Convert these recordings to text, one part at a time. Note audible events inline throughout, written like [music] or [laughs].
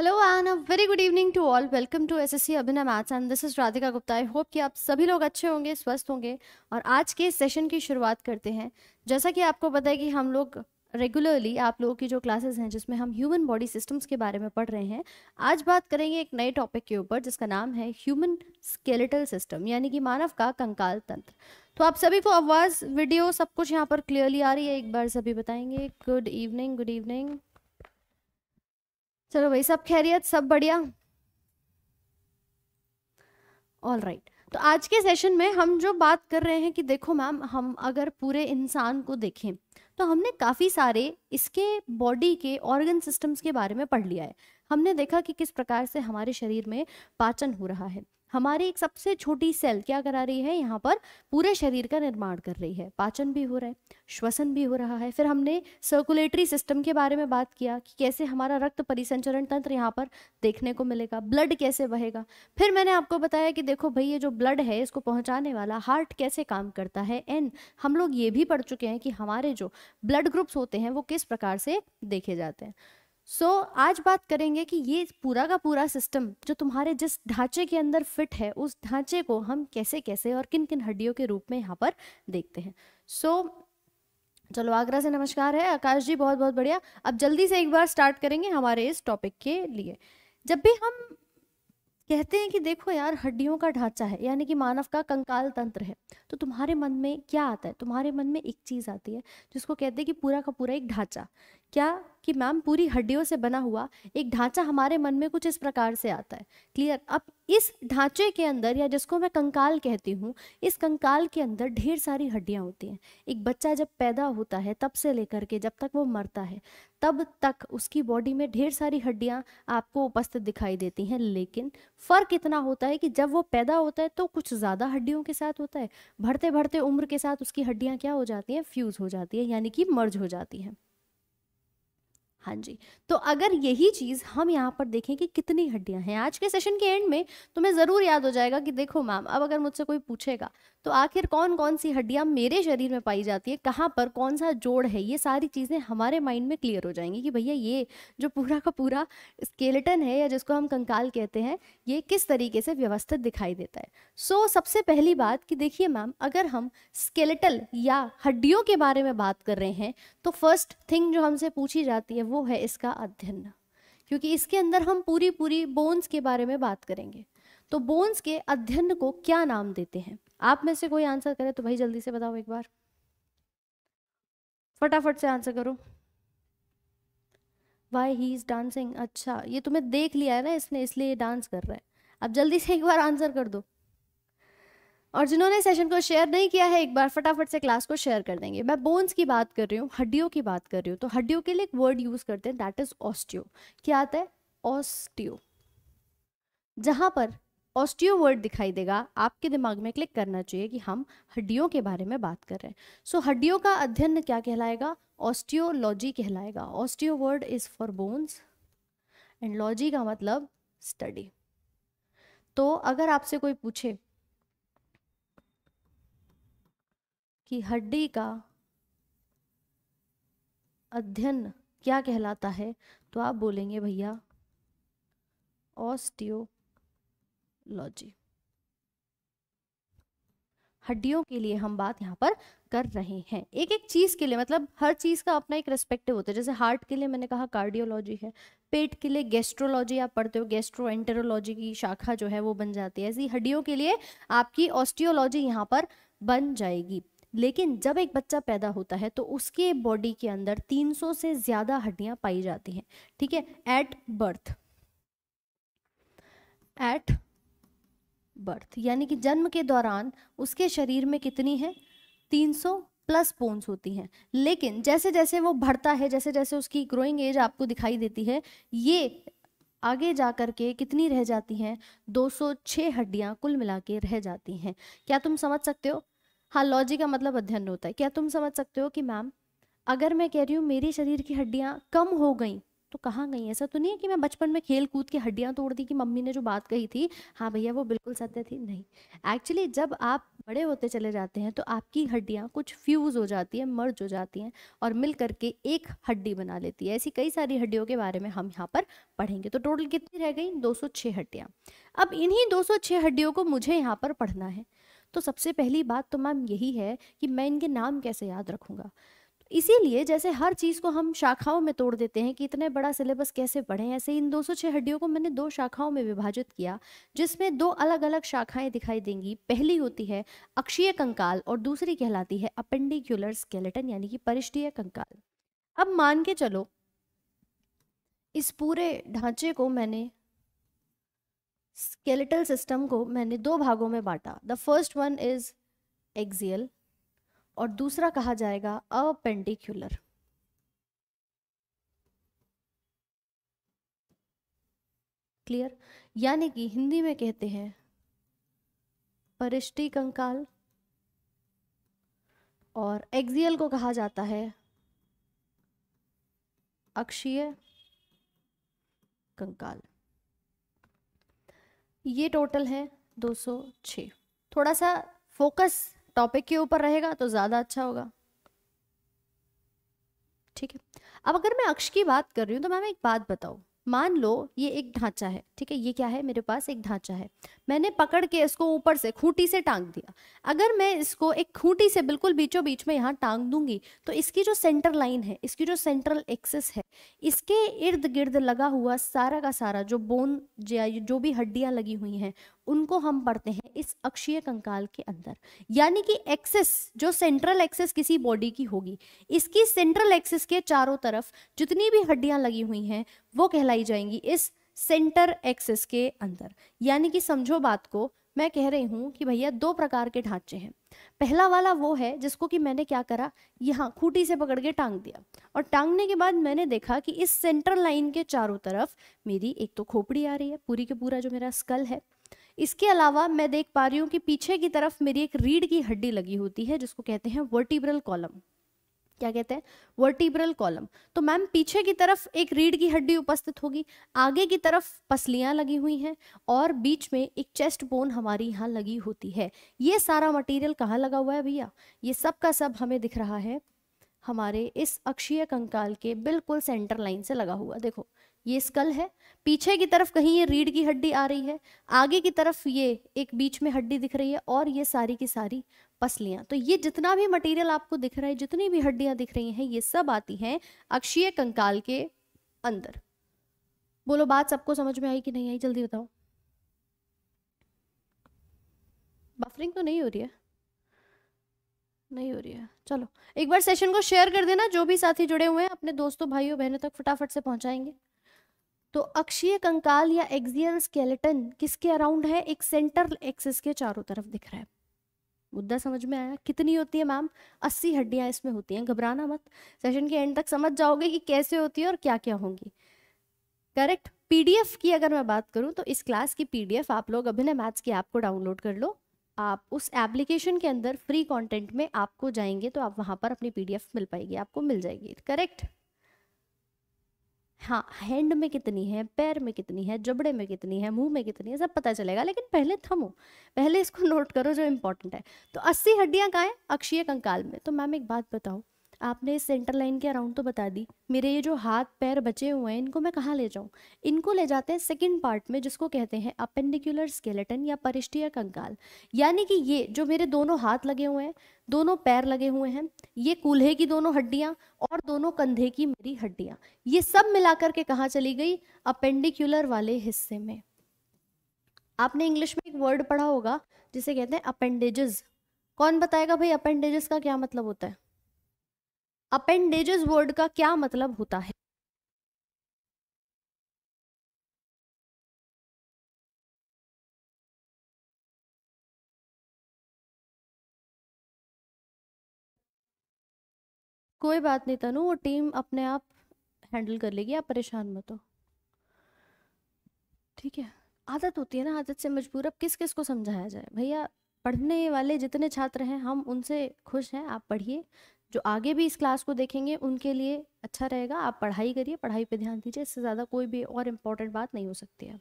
Hello and a very good evening to all welcome to S C Abhinay maths and this is Radhika Gupta I hope कि आप सभी लोग अच्छे होंगे स्वस्थ होंगे और आज के सेशन की शुरुआत करते हैं जैसा कि आपको पता है कि हम लोग रेगुलरली आप लोगों की जो क्लासेस हैं जिसमें हम ह्यूमन बॉडी सिस्टम्स के बारे में पढ़ रहे हैं आज बात करेंगे एक नए टॉपिक के ऊपर जिसका नाम है ह्यूमन स्केलेटल सिस्टम यानी कि मानव का कंकाल तंत्र तो आप सभी को आवाज़ वीडियो सब कुछ यहाँ पर क्लियरली आ रही है एक बार सभी बताएंगे गुड इवनिंग गुड इवनिंग चलो भाई सब खैरियत सब बढ़िया ऑल राइट right. तो आज के सेशन में हम जो बात कर रहे हैं कि देखो मैम हम अगर पूरे इंसान को देखें तो हमने काफ़ी सारे इसके बॉडी के ऑर्गन सिस्टम्स के बारे में पढ़ लिया है हमने देखा कि किस प्रकार से हमारे शरीर में पाचन हो रहा है हमारी एक सबसे छोटी सेल क्या करा रही है यहाँ पर पूरे शरीर का निर्माण कर रही है पाचन भी हो रहा है श्वसन भी हो रहा है फिर हमने सर्कुलेटरी सिस्टम के बारे में बात किया कि कैसे हमारा रक्त परिसंचरण तंत्र यहाँ पर देखने को मिलेगा ब्लड कैसे बहेगा फिर मैंने आपको बताया कि देखो भाई ये जो ब्लड है इसको पहुँचाने वाला हार्ट कैसे काम करता है एंड हम लोग ये भी पढ़ चुके हैं कि हमारे जो ब्लड ग्रुप्स होते हैं वो किस प्रकार से देखे जाते हैं सो so, आज बात करेंगे कि ये पूरा का पूरा सिस्टम जो तुम्हारे जिस ढांचे के अंदर फिट है उस ढांचे को हम कैसे कैसे और किन किन हड्डियों के रूप में यहाँ पर देखते हैं सो so, चलो आगरा से नमस्कार है आकाश जी बहुत बहुत बढ़िया अब जल्दी से एक बार स्टार्ट करेंगे हमारे इस टॉपिक के लिए जब भी हम कहते हैं कि देखो यार हड्डियों का ढांचा है यानी कि मानव का कंकाल तंत्र है तो तुम्हारे मन में क्या आता है तुम्हारे मन में एक चीज़ आती है जिसको कहते हैं कि पूरा का पूरा एक ढांचा क्या कि मैम पूरी हड्डियों से बना हुआ एक ढांचा हमारे मन में कुछ इस प्रकार से आता है क्लियर अब इस ढांचे के अंदर या जिसको मैं कंकाल कहती हूँ इस कंकाल के अंदर ढेर सारी हड्डियाँ होती हैं एक बच्चा जब पैदा होता है तब से लेकर के जब तक वो मरता है तब तक उसकी बॉडी में ढेर सारी हड्डियाँ आपको उपस्थित दिखाई देती हैं लेकिन फ़र्क इतना होता है कि जब वो पैदा होता है तो कुछ ज़्यादा हड्डियों के साथ होता है बढ़ते बढ़ते उम्र के साथ उसकी हड्डियाँ क्या हो जाती हैं फ्यूज़ हो जाती है यानी कि मर्ज हो जाती हैं हाँ जी तो अगर यही चीज़ हम यहाँ पर देखें कि कितनी हड्डियाँ हैं आज के सेशन के एंड में तुम्हें ज़रूर याद हो जाएगा कि देखो मैम अब अगर मुझसे कोई पूछेगा तो आखिर कौन कौन सी हड्डियाँ मेरे शरीर में पाई जाती है कहाँ पर कौन सा जोड़ है ये सारी चीज़ें हमारे माइंड में क्लियर हो जाएंगी कि भैया ये जो पूरा का पूरा स्केलेटन है या जिसको हम कंकाल कहते हैं ये किस तरीके से व्यवस्थित दिखाई देता है सो so, सबसे पहली बात कि देखिए मैम अगर हम स्केलेटल या हड्डियों के बारे में बात कर रहे हैं तो फर्स्ट थिंग जो हमसे पूछी जाती है वो है इसका अध्ययन क्योंकि इसके अंदर हम पूरी पूरी बोन्स के बारे में बात करेंगे तो बोन्स के अध्ययन को क्या नाम देते हैं आप में से कोई आंसर करे तो भाई जल्दी से बताओ एक बार फटाफट से आंसर करो वाई ही इज डांसिंग अच्छा ये तुम्हें तो देख लिया है ना इसने इसलिए ये डांस कर रहा है अब जल्दी से एक बार आंसर कर दो और जिन्होंने सेशन को शेयर नहीं किया है एक बार फटाफट से क्लास को शेयर कर देंगे मैं बोन्स की बात कर रही हूँ हड्डियों की बात कर रही हूँ तो हड्डियों के लिए एक वर्ड यूज़ करते हैं दैट इज़ ऑस्टियो क्या आता है ऑस्टियो जहां पर ऑस्टियो वर्ड दिखाई देगा आपके दिमाग में क्लिक करना चाहिए कि हम हड्डियों के बारे में बात कर रहे हैं सो so, हड्डियों का अध्ययन क्या कहलाएगा ऑस्टियोलॉजी कहलाएगा osteo word is for bones and logy का मतलब स्टडी तो अगर आपसे कोई पूछे कि हड्डी का अध्ययन क्या कहलाता है तो आप बोलेंगे भैया ऑस्टियोलॉजी हड्डियों के लिए हम बात यहाँ पर कर रहे हैं एक एक चीज़ के लिए मतलब हर चीज़ का अपना एक रेस्पेक्टिव होता है जैसे हार्ट के लिए मैंने कहा कार्डियोलॉजी है पेट के लिए गेस्ट्रोलॉजी आप पढ़ते हो गेस्ट्रो एंटरोलॉजी की शाखा जो है वो बन जाती है ऐसी हड्डियों के लिए आपकी ऑस्टियोलॉजी यहाँ पर बन जाएगी लेकिन जब एक बच्चा पैदा होता है तो उसके बॉडी के अंदर 300 से ज़्यादा हड्डियां पाई जाती हैं ठीक है एट बर्थ एट बर्थ यानी कि जन्म के दौरान उसके शरीर में कितनी है 300 प्लस बोन्स होती हैं लेकिन जैसे जैसे वो बढ़ता है जैसे जैसे उसकी ग्रोइंग एज आपको दिखाई देती है ये आगे जा कर के कितनी रह जाती हैं 206 हड्डियां कुल मिला के रह जाती हैं क्या तुम समझ सकते हो हाँ लॉजी का मतलब अध्ययन होता है क्या तुम समझ सकते हो कि मैम अगर मैं कह रही हूँ मेरी शरीर की हड्डियाँ कम हो गई तो कहाँ गई ऐसा तो नहीं है कि मैं बचपन में खेल कूद की हड्डियाँ तोड़ दी कि मम्मी ने जो बात कही थी हाँ भैया वो बिल्कुल सत्य थी नहीं एक्चुअली जब आप बड़े होते चले जाते हैं तो आपकी हड्डियाँ कुछ फ्यूज़ हो जाती हैं मर्ज हो जाती हैं और मिल करके एक हड्डी बना लेती है ऐसी कई सारी हड्डियों के बारे में हम यहाँ पर पढ़ेंगे तो टोटल कितनी रह गई दो हड्डियाँ अब इन्हीं दो हड्डियों को मुझे यहाँ पर पढ़ना है तो सबसे पहली बात तो मैम यही है कि मैं इनके नाम कैसे याद रखूँगा इसीलिए जैसे हर चीज़ को हम शाखाओं में तोड़ देते हैं कि इतने बड़ा सिलेबस कैसे पढ़ें ऐसे इन 206 हड्डियों को मैंने दो शाखाओं में विभाजित किया जिसमें दो अलग अलग शाखाएं दिखाई देंगी पहली होती है अक्षीय कंकाल और दूसरी कहलाती है अपेंडिक्यूलर स्केलेटन यानी कि परिष्टीय कंकाल अब मान के चलो इस पूरे ढांचे को मैंने स्केलेटल सिस्टम को मैंने दो भागों में बांटा the first one is axial और दूसरा कहा जाएगा अपेंडिक्यूलर क्लियर यानी कि हिंदी में कहते हैं परिष्टि कंकाल और एक्सियल को कहा जाता है अक्षीय कंकाल ये टोटल है 206 थोड़ा सा फोकस टॉपिक के ऊपर रहेगा तो ज़्यादा अच्छा होगा ठीक है अब अगर मैं अक्ष की बात कर रही हूँ तो मैम एक बात बताऊँ मान लो ये एक ढांचा है ठीक है ये क्या है मेरे पास एक ढांचा है मैंने पकड़ के इसको ऊपर से खूंटी से टांग दिया अगर मैं इसको एक खूंटी से बिल्कुल बीचों बीच में यहाँ टांग दूंगी तो इसकी जो सेंटर लाइन है इसकी जो सेंट्रल एक्सेस है इसके इर्द गिर्द लगा हुआ सारा का सारा जो बोन या जो भी हड्डियाँ लगी हुई हैं उनको हम पढ़ते हैं इस अक्षीय कंकाल के अंदर यानी कि एक्सेस जो सेंट्रल एक्सेस किसी बॉडी की होगी इसकी सेंट्रल एक्सेस के चारों तरफ जितनी भी हड्डियां लगी हुई हैं वो कहलाई जाएंगी इस सेंटर एक्सेस के अंदर यानी कि समझो बात को मैं कह रही हूँ कि भैया दो प्रकार के ढांचे हैं पहला वाला वो है जिसको कि मैंने क्या करा यहाँ खूटी से पकड़ के टांग दिया और टांगने के बाद मैंने देखा कि इस सेंट्रल लाइन के चारों तरफ मेरी एक तो खोपड़ी आ रही है पूरी के पूरा जो मेरा स्कल है इसके अलावा मैं देख पा रही हूँ कि पीछे की तरफ मेरी एक रीढ़ की हड्डी लगी होती है जिसको कहते हैं वर्टिब्रल कॉलम क्या कहते हैं वर्टिब्रल कॉलम तो मैम पीछे की तरफ एक रीढ़ की हड्डी उपस्थित होगी आगे की तरफ पसलियां लगी हुई हैं और बीच में एक चेस्ट बोन हमारी यहाँ लगी होती है ये सारा मटेरियल कहाँ लगा हुआ है भैया ये सब का सब हमें दिख रहा है हमारे इस अक्षीय कंकाल के बिल्कुल सेंटर लाइन से लगा हुआ देखो ये स्कल है पीछे की तरफ कहीं ये रीढ़ की हड्डी आ रही है आगे की तरफ ये एक बीच में हड्डी दिख रही है और ये सारी की सारी पसलियां तो ये जितना भी मटेरियल आपको दिख रहा है जितनी भी हड्डियां दिख रही हैं ये सब आती हैं अक्षीय कंकाल के अंदर बोलो बात सबको समझ में आई कि नहीं आई जल्दी बताओ बफरिंग तो नहीं हो रही है नहीं हो रही है चलो एक बार सेशन को शेयर कर देना जो भी साथी जुड़े हुए हैं अपने दोस्तों भाइयों बहनों तक फटाफट से पहुंचाएंगे तो अक्षीय कंकाल या एक्सियल स्केलेटन किसके अराउंड है एक सेंटर एक्सिस के चारों तरफ दिख रहा है मुद्दा समझ में आया कितनी होती है मैम अस्सी हड्डियां इसमें होती हैं घबराना मत सेशन के एंड तक समझ जाओगे कि कैसे होती है और क्या क्या होंगी करेक्ट पीडीएफ की अगर मैं बात करूं तो इस क्लास की पीडीएफ आप लोग अभिनय मैथ्स की ऐप को डाउनलोड कर लो आप उस एप्लीकेशन के अंदर फ्री कंटेंट में आपको जाएंगे तो आप वहां पर अपनी पीडीएफ मिल पाएगी आपको मिल जाएगी करेक्ट हाँ हैंड में कितनी है पैर में कितनी है जबड़े में कितनी है मुंह में कितनी है सब पता चलेगा लेकिन पहले थमो पहले इसको नोट [laughs] करो जो इम्पोर्टेंट है तो अस्सी हड्डियाँ कहाँ हैं अक्षीय कंकाल में तो मैम एक बात बताओ आपने इस सेंटर लाइन के अराउंड तो बता दी मेरे ये जो हाथ पैर बचे हुए हैं इनको मैं कहाँ ले जाऊँ इनको ले जाते हैं सेकेंड पार्ट में जिसको कहते हैं अपेंडिकुलर स्केलेटन या परिष्टीय कंकाल यानी कि ये जो मेरे दोनों हाथ लगे हुए हैं दोनों पैर लगे हुए हैं ये कूल्हे की दोनों हड्डियाँ और दोनों कंधे की मेरी हड्डियाँ ये सब मिलाकर के कहाँ चली गई अपेंडिकुलर वाले हिस्से में आपने इंग्लिश में एक वर्ड पढ़ा होगा जिसे कहते हैं अपेंडेजेस कौन बताएगा भाई अपेंडेजेस का क्या मतलब होता है अपेंडेजेस वर्ड का क्या मतलब होता है कोई बात नहीं तनु वो टीम अपने आप हैंडल कर लेगी आप परेशान मत हो ठीक है आदत होती है ना आदत से मजबूर अब किस किस को समझाया जाए भैया पढ़ने वाले जितने छात्र हैं हम उनसे खुश हैं आप पढ़िए जो आगे भी इस क्लास को देखेंगे उनके लिए अच्छा रहेगा आप पढ़ाई करिए पढ़ाई पे ध्यान दीजिए इससे ज़्यादा कोई भी और इम्पोर्टेंट बात नहीं हो सकती है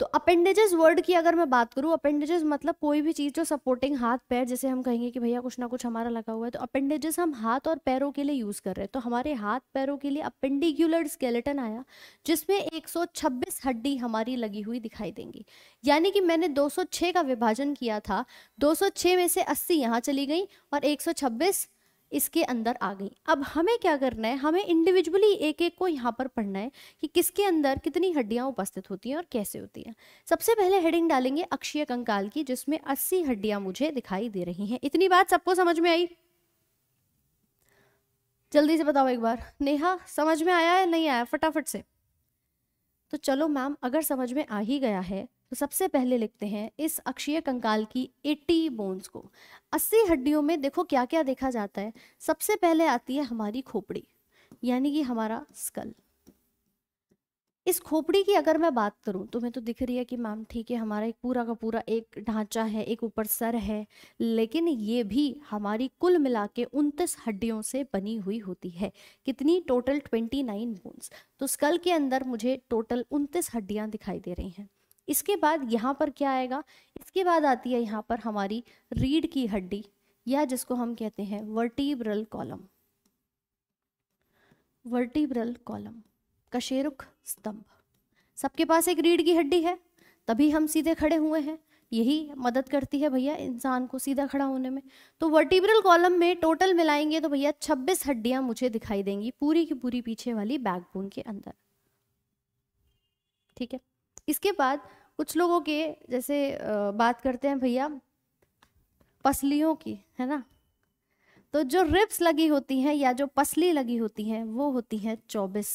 तो अपेंडेजेस वर्ड की अगर मैं बात करूँ अपेंडेजेस मतलब कोई भी चीज़ जो सपोर्टिंग हाथ पैर जैसे हम कहेंगे कि भैया कुछ ना कुछ हमारा लगा हुआ है तो अपेंडेजेस हम हाथ और पैरों के लिए यूज़ कर रहे हैं तो हमारे हाथ पैरों के लिए अपेंडिकुलर स्केलेटन आया जिसमें 126 हड्डी हमारी लगी हुई दिखाई देंगी यानी कि मैंने दो का विभाजन किया था दो में से अस्सी यहाँ चली गई और एक इसके अंदर आ गई अब हमें क्या करना है हमें इंडिविजुअली एक एक को यहाँ पर पढ़ना है कि किसके अंदर कितनी हड्डियाँ उपस्थित होती हैं और कैसे होती हैं सबसे पहले हेडिंग डालेंगे अक्षय कंकाल की जिसमें अस्सी हड्डियाँ मुझे दिखाई दे रही हैं इतनी बात सबको समझ में आई जल्दी से बताओ एक बार नेहा समझ में आया या नहीं आया फटाफट से तो चलो मैम अगर समझ में आ ही गया है तो सबसे पहले लिखते हैं इस अक्षीय कंकाल की 80 बोन्स को 80 हड्डियों में देखो क्या क्या देखा जाता है सबसे पहले आती है हमारी खोपड़ी यानी कि हमारा स्कल इस खोपड़ी की अगर मैं बात करूं तो मैं तो दिख रही है कि मैम ठीक है हमारा एक पूरा का पूरा एक ढांचा है एक ऊपर सर है लेकिन ये भी हमारी कुल मिला के उनतीस हड्डियों से बनी हुई होती है कितनी टोटल ट्वेंटी नाइन बोन्स तो स्कल के अंदर मुझे टोटल उनतीस हड्डियां दिखाई दे रही हैं इसके बाद यहाँ पर क्या आएगा इसके बाद आती है यहाँ पर हमारी रीढ़ की हड्डी या जिसको हम कहते हैं वर्टीब्रल कॉलम वर्टीब्रल कॉलम कशेरुक स्तंभ सबके पास एक रीढ़ की हड्डी है तभी हम सीधे खड़े हुए हैं यही मदद करती है भैया इंसान को सीधा खड़ा होने में तो वर्टिब्रल कॉलम में टोटल मिलाएंगे तो भैया 26 हड्डियां मुझे दिखाई देंगी पूरी की पूरी पीछे वाली बैकबोन के अंदर ठीक है इसके बाद कुछ लोगों के जैसे बात करते हैं भैया पसलियों की है ना तो जो रिप्स लगी होती हैं या जो पसली लगी होती हैं वो होती है चौबीस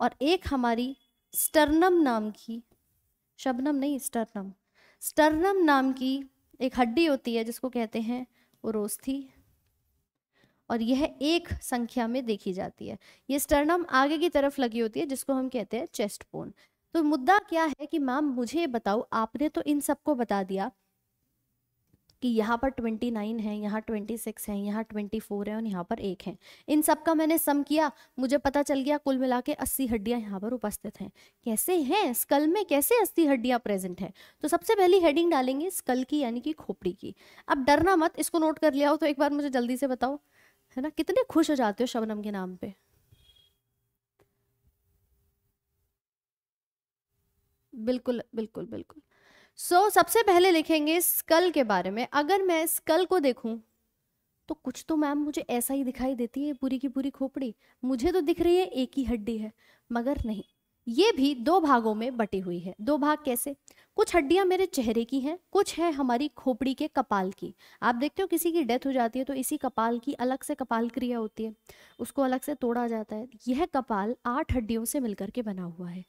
और एक हमारी स्टर्नम नाम की शबनम नहीं स्टर्नम स्टर्नम नाम की एक हड्डी होती है जिसको कहते हैं उरोस्थी और यह एक संख्या में देखी जाती है ये स्टर्नम आगे की तरफ लगी होती है जिसको हम कहते हैं चेस्ट बोन तो मुद्दा क्या है कि मैम मुझे बताओ आपने तो इन सबको बता दिया कि यहाँ पर ट्वेंटी नाइन है यहाँ ट्वेंटी सिक्स है यहाँ ट्वेंटी फोर है और यहाँ पर एक है इन सब का मैंने सम किया मुझे पता चल गया कुल मिला के अस्सी हड्डियाँ यहाँ पर उपस्थित हैं कैसे हैं स्कल में कैसे अस्सी हड्डियाँ प्रेजेंट हैं तो सबसे पहली हेडिंग डालेंगे स्कल की यानी कि खोपड़ी की अब डरना मत इसको नोट कर लिया हो तो एक बार मुझे जल्दी से बताओ है ना कितने खुश हो जाते हो शबनम के नाम पर बिल्कुल बिल्कुल बिल्कुल सो so, सबसे पहले लिखेंगे स्कल के बारे में अगर मैं स्कल को देखूं तो कुछ तो मैम मुझे ऐसा ही दिखाई देती है पूरी की पूरी खोपड़ी मुझे तो दिख रही है एक ही हड्डी है मगर नहीं ये भी दो भागों में बटी हुई है दो भाग कैसे कुछ हड्डियां मेरे चेहरे की हैं कुछ है हमारी खोपड़ी के कपाल की आप देखते हो किसी की डेथ हो जाती है तो इसी कपाल की अलग से कपाल क्रिया होती है उसको अलग से तोड़ा जाता है यह कपाल आठ हड्डियों से मिलकर के बना हुआ है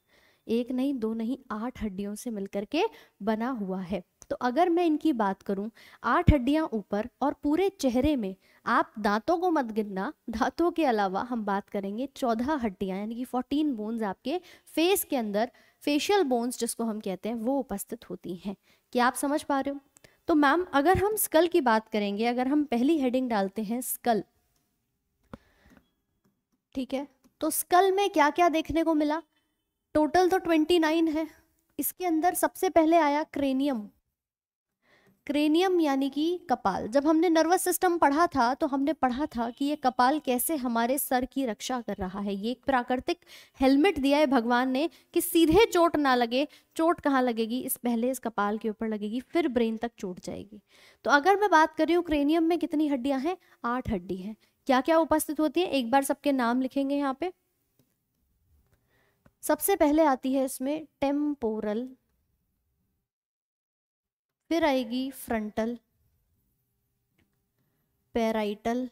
एक नहीं दो नहीं आठ हड्डियों से मिलकर के बना हुआ है तो अगर मैं इनकी बात करूं आठ हड्डियां ऊपर और पूरे चेहरे में आप दांतों को मत गिनना दांतों के अलावा हम बात करेंगे चौदह हड्डियां यानी कि फोर्टीन बोन्स आपके फेस के अंदर फेशियल बोन्स जिसको हम कहते हैं वो उपस्थित होती हैं क्या आप समझ पा रहे हो तो मैम अगर हम स्कल की बात करेंगे अगर हम पहली हेडिंग डालते हैं स्कल ठीक है तो स्कल में क्या क्या देखने को मिला टोटल तो ट्वेंटी नाइन है इसके अंदर सबसे पहले आया क्रेनियम क्रेनियम यानी कि कपाल जब हमने नर्वस सिस्टम पढ़ा था तो हमने पढ़ा था कि ये कपाल कैसे हमारे सर की रक्षा कर रहा है ये एक प्राकृतिक हेलमेट दिया है भगवान ने कि सीधे चोट ना लगे चोट कहाँ लगेगी इस पहले इस कपाल के ऊपर लगेगी फिर ब्रेन तक चोट जाएगी तो अगर मैं बात कर रही हूँ क्रेनियम में कितनी हड्डियाँ हैं आठ हड्डी हैं क्या क्या उपस्थित होती है एक बार सबके नाम लिखेंगे यहाँ पे सबसे पहले आती है इसमें टेम्पोरल फिर आएगी फ्रंटल पेराइटल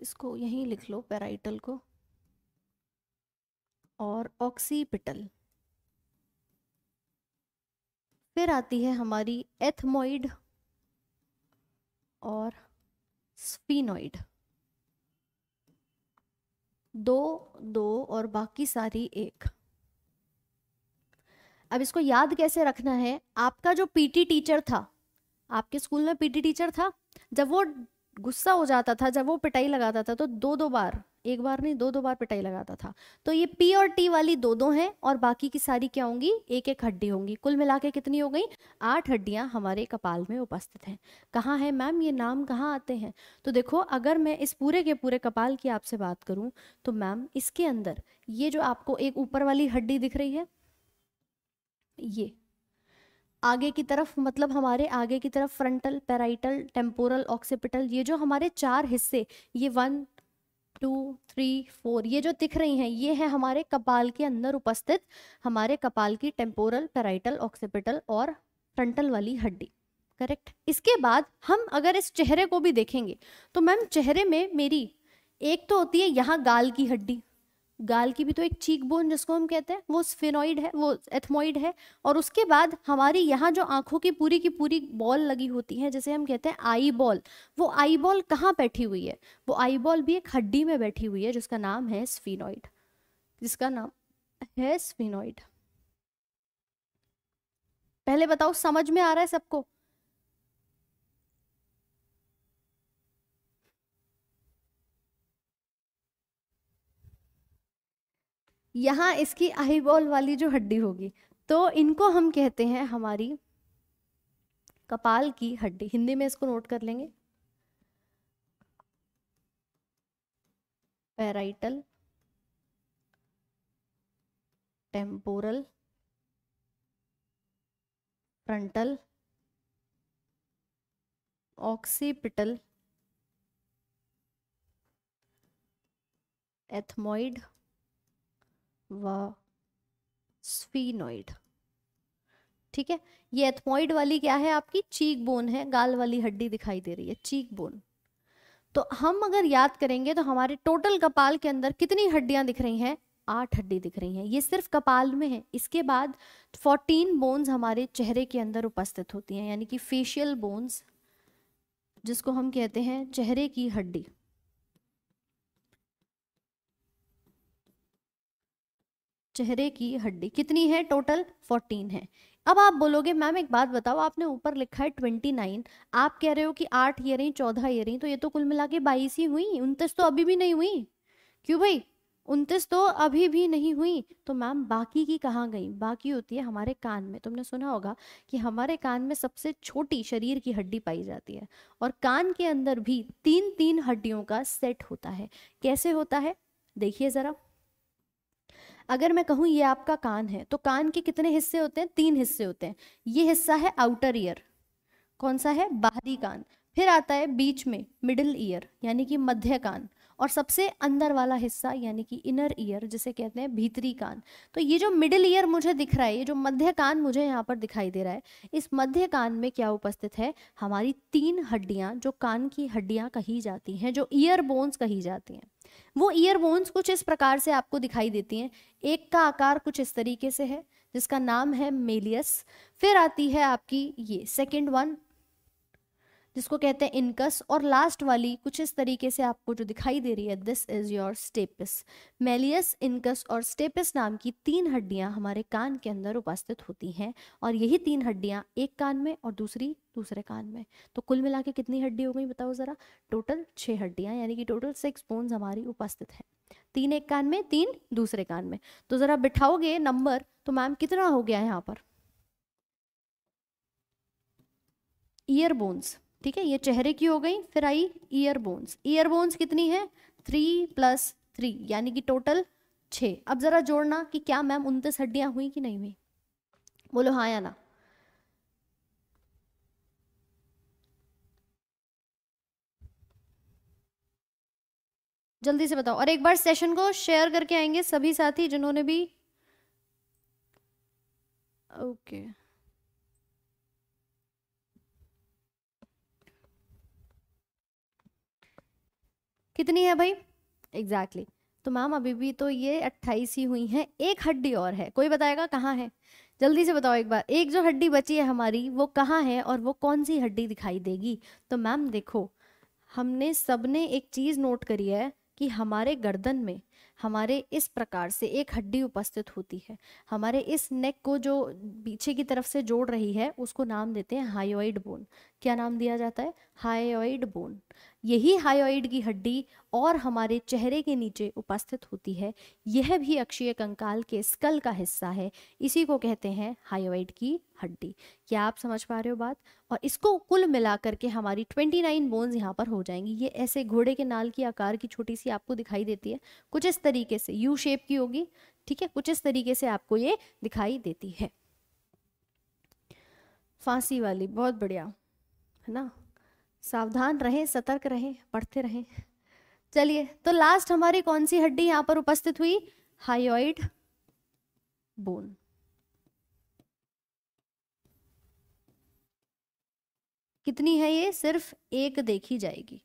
इसको यहीं लिख लो पेराइटल को और ऑक्सीपिटल फिर आती है हमारी एथमोइड और स्पीनोइड दो दो और बाकी सारी एक अब इसको याद कैसे रखना है आपका जो पीटी टीचर था आपके स्कूल में पीटी टीचर था जब वो गुस्सा हो जाता था जब वो पिटाई लगाता था तो दो दो बार एक बार नहीं दो दो बार पिटाई लगाता था तो ये पी और टी वाली दो दो हैं और बाकी की सारी क्या होंगी एक एक हड्डी होंगी कुल मिला के कितनी हो गई आठ हड्डियां हमारे कपाल में उपस्थित हैं कहाँ है मैम ये नाम कहाँ आते हैं तो देखो अगर मैं इस पूरे के पूरे कपाल की आपसे बात करूँ तो मैम इसके अंदर ये जो आपको एक ऊपर वाली हड्डी दिख रही है ये आगे की तरफ मतलब हमारे आगे की तरफ फ्रंटल पेराइटल टेम्पोरल ऑक्सीपिटल ये जो हमारे चार हिस्से ये वन टू थ्री फोर ये जो दिख रही हैं ये है हमारे कपाल के अंदर उपस्थित हमारे कपाल की टेम्पोरल पेराइटल ऑक्सीपिटल और फ्रंटल वाली हड्डी करेक्ट इसके बाद हम अगर इस चेहरे को भी देखेंगे तो मैम चेहरे में मेरी एक तो होती है यहाँ गाल की हड्डी गाल की भी तो एक चीक बोन जिसको हम कहते हैं वो स्फेनॉइड है वो एथमोइड है और उसके बाद हमारी यहाँ जो आंखों की पूरी की पूरी बॉल लगी होती है जैसे हम कहते हैं आई बॉल वो आई बॉल कहाँ बैठी हुई है वो आई बॉल भी एक हड्डी में बैठी हुई है जिसका नाम है स्फिनॉइड जिसका नाम है स्फिनॉइड पहले बताओ समझ में आ रहा है सबको यहाँ इसकी आई बॉल वाली जो हड्डी होगी तो इनको हम कहते हैं हमारी कपाल की हड्डी हिंदी में इसको नोट कर लेंगे parietal temporal frontal occipital ethmoid व स्फीनोइड ठीक है ये एथमोइड वाली क्या है आपकी चीक बोन है गाल वाली हड्डी दिखाई दे रही है चीक बोन तो हम अगर याद करेंगे तो हमारे टोटल कपाल के अंदर कितनी हड्डियां दिख रही हैं आठ हड्डी दिख रही हैं ये सिर्फ कपाल में है इसके बाद फोर्टीन बोन्स हमारे चेहरे के अंदर उपस्थित होती हैं यानी कि फेशियल बोन्स जिसको हम कहते हैं चेहरे की हड्डी चेहरे की हड्डी कितनी है टोटल फोर्टीन है अब आप बोलोगे मैम एक बात बताओ आपने ऊपर लिखा है ट्वेंटी नाइन आप कह रहे हो कि आठ रही चौदह रही तो ये तो कुल मिला के बाईस ही हुई उनतीस तो अभी भी नहीं हुई क्यों भाई उनतीस तो अभी भी नहीं हुई तो मैम बाकी की कहाँ गई बाकी होती है हमारे कान में तुमने सुना होगा कि हमारे कान में सबसे छोटी शरीर की हड्डी पाई जाती है और कान के अंदर भी तीन तीन हड्डियों का सेट होता है कैसे होता है देखिए ज़रा अगर मैं कहूँ ये आपका कान है तो कान के कितने हिस्से होते हैं तीन हिस्से होते हैं ये हिस्सा है आउटर ईयर कौन सा है बाहरी कान फिर आता है बीच में मिडिल ईयर यानी कि मध्य कान और सबसे अंदर वाला हिस्सा यानी कि इनर ईयर जिसे कहते हैं भीतरी कान तो ये जो मिडिल ईयर मुझे दिख रहा है ये जो मध्य कान मुझे यहाँ पर दिखाई दे रहा है इस मध्य कान में क्या उपस्थित है हमारी तीन हड्डियाँ जो कान की हड्डियाँ कही जाती हैं जो ईयर बोन्स कही जाती हैं वो ईयर बोन्स कुछ इस प्रकार से आपको दिखाई देती हैं एक का आकार कुछ इस तरीके से है जिसका नाम है मेलियस फिर आती है आपकी ये सेकेंड वन जिसको कहते हैं इनकस और लास्ट वाली कुछ इस तरीके से आपको जो दिखाई दे रही है this is your stapes malleus incus और स्टेपिस नाम की तीन हड्डियां हमारे कान के अंदर उपस्थित होती हैं और यही तीन हड्डियां एक कान में और दूसरी दूसरे कान में तो कुल मिला के कितनी हड्डी हो गई बताओ ज़रा टोटल छः हड्डियाँ यानी कि टोटल सिक्स बोन्स हमारी उपस्थित हैं तीन एक कान में तीन दूसरे कान में तो ज़रा बिठाओगे नंबर तो मैम कितना हो गया यहाँ पर ईयर बोन्स ठीक है ये चेहरे की हो गई फिर आई ईयर बोन्स ईयर बोन्स कितनी है थ्री प्लस थ्री यानी कि टोटल छः अब ज़रा जोड़ना कि क्या मैम उनतीस हड्डियाँ हुई कि नहीं हुई बोलो हाँ या ना जल्दी से बताओ और एक बार सेशन को शेयर करके आएंगे सभी साथी जिन्होंने भी ओके okay. कितनी है भाई एग्जैक्टली exactly. तो मैम अभी भी तो ये अट्ठाईस ही हुई हैं एक हड्डी और है कोई बताएगा कहाँ है जल्दी से बताओ एक बार एक जो हड्डी बची है हमारी वो कहाँ है और वो कौन सी हड्डी दिखाई देगी तो मैम देखो हमने सबने एक चीज़ नोट करी है कि हमारे गर्दन में हमारे इस प्रकार से एक हड्डी उपस्थित होती है हमारे इस नेक को जो पीछे की तरफ से जोड़ रही है उसको नाम देते हैं हाइओइड बोन क्या नाम दिया जाता है हायोइड बोन यही हायोइड की हड्डी और हमारे चेहरे के नीचे उपस्थित होती है यह भी अक्षीय कंकाल के स्कल का हिस्सा है इसी को कहते हैं हायोइड की हड्डी क्या आप समझ पा रहे हो बात और इसको कुल मिलाकर के हमारी 29 बोन्स यहाँ पर हो जाएंगी ये ऐसे घोड़े के नाल की आकार की छोटी सी आपको दिखाई देती है कुछ इस तरीके से यू शेप की होगी ठीक है कुछ इस तरीके से आपको ये दिखाई देती है फांसी वाली बहुत बढ़िया है ना सावधान रहें सतर्क रहें पढ़ते रहें चलिए तो लास्ट हमारी कौन सी हड्डी यहां पर उपस्थित हुई हाइड बोन कितनी है ये सिर्फ एक देखी जाएगी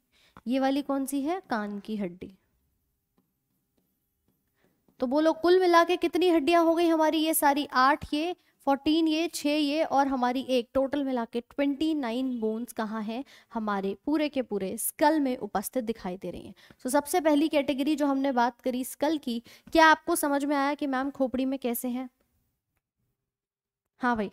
ये वाली कौन सी है कान की हड्डी तो बोलो कुल मिला के कितनी हड्डियां हो गई हमारी ये सारी आठ ये फोर्टीन ये छः ये और हमारी एक टोटल मिला के ट्वेंटी नाइन बोन्स कहाँ हैं हमारे पूरे के पूरे स्कल में उपस्थित दिखाई दे रही हैं सो so, सबसे पहली कैटेगरी जो हमने बात करी स्कल की क्या आपको समझ में आया कि मैम खोपड़ी में कैसे हैं हाँ भाई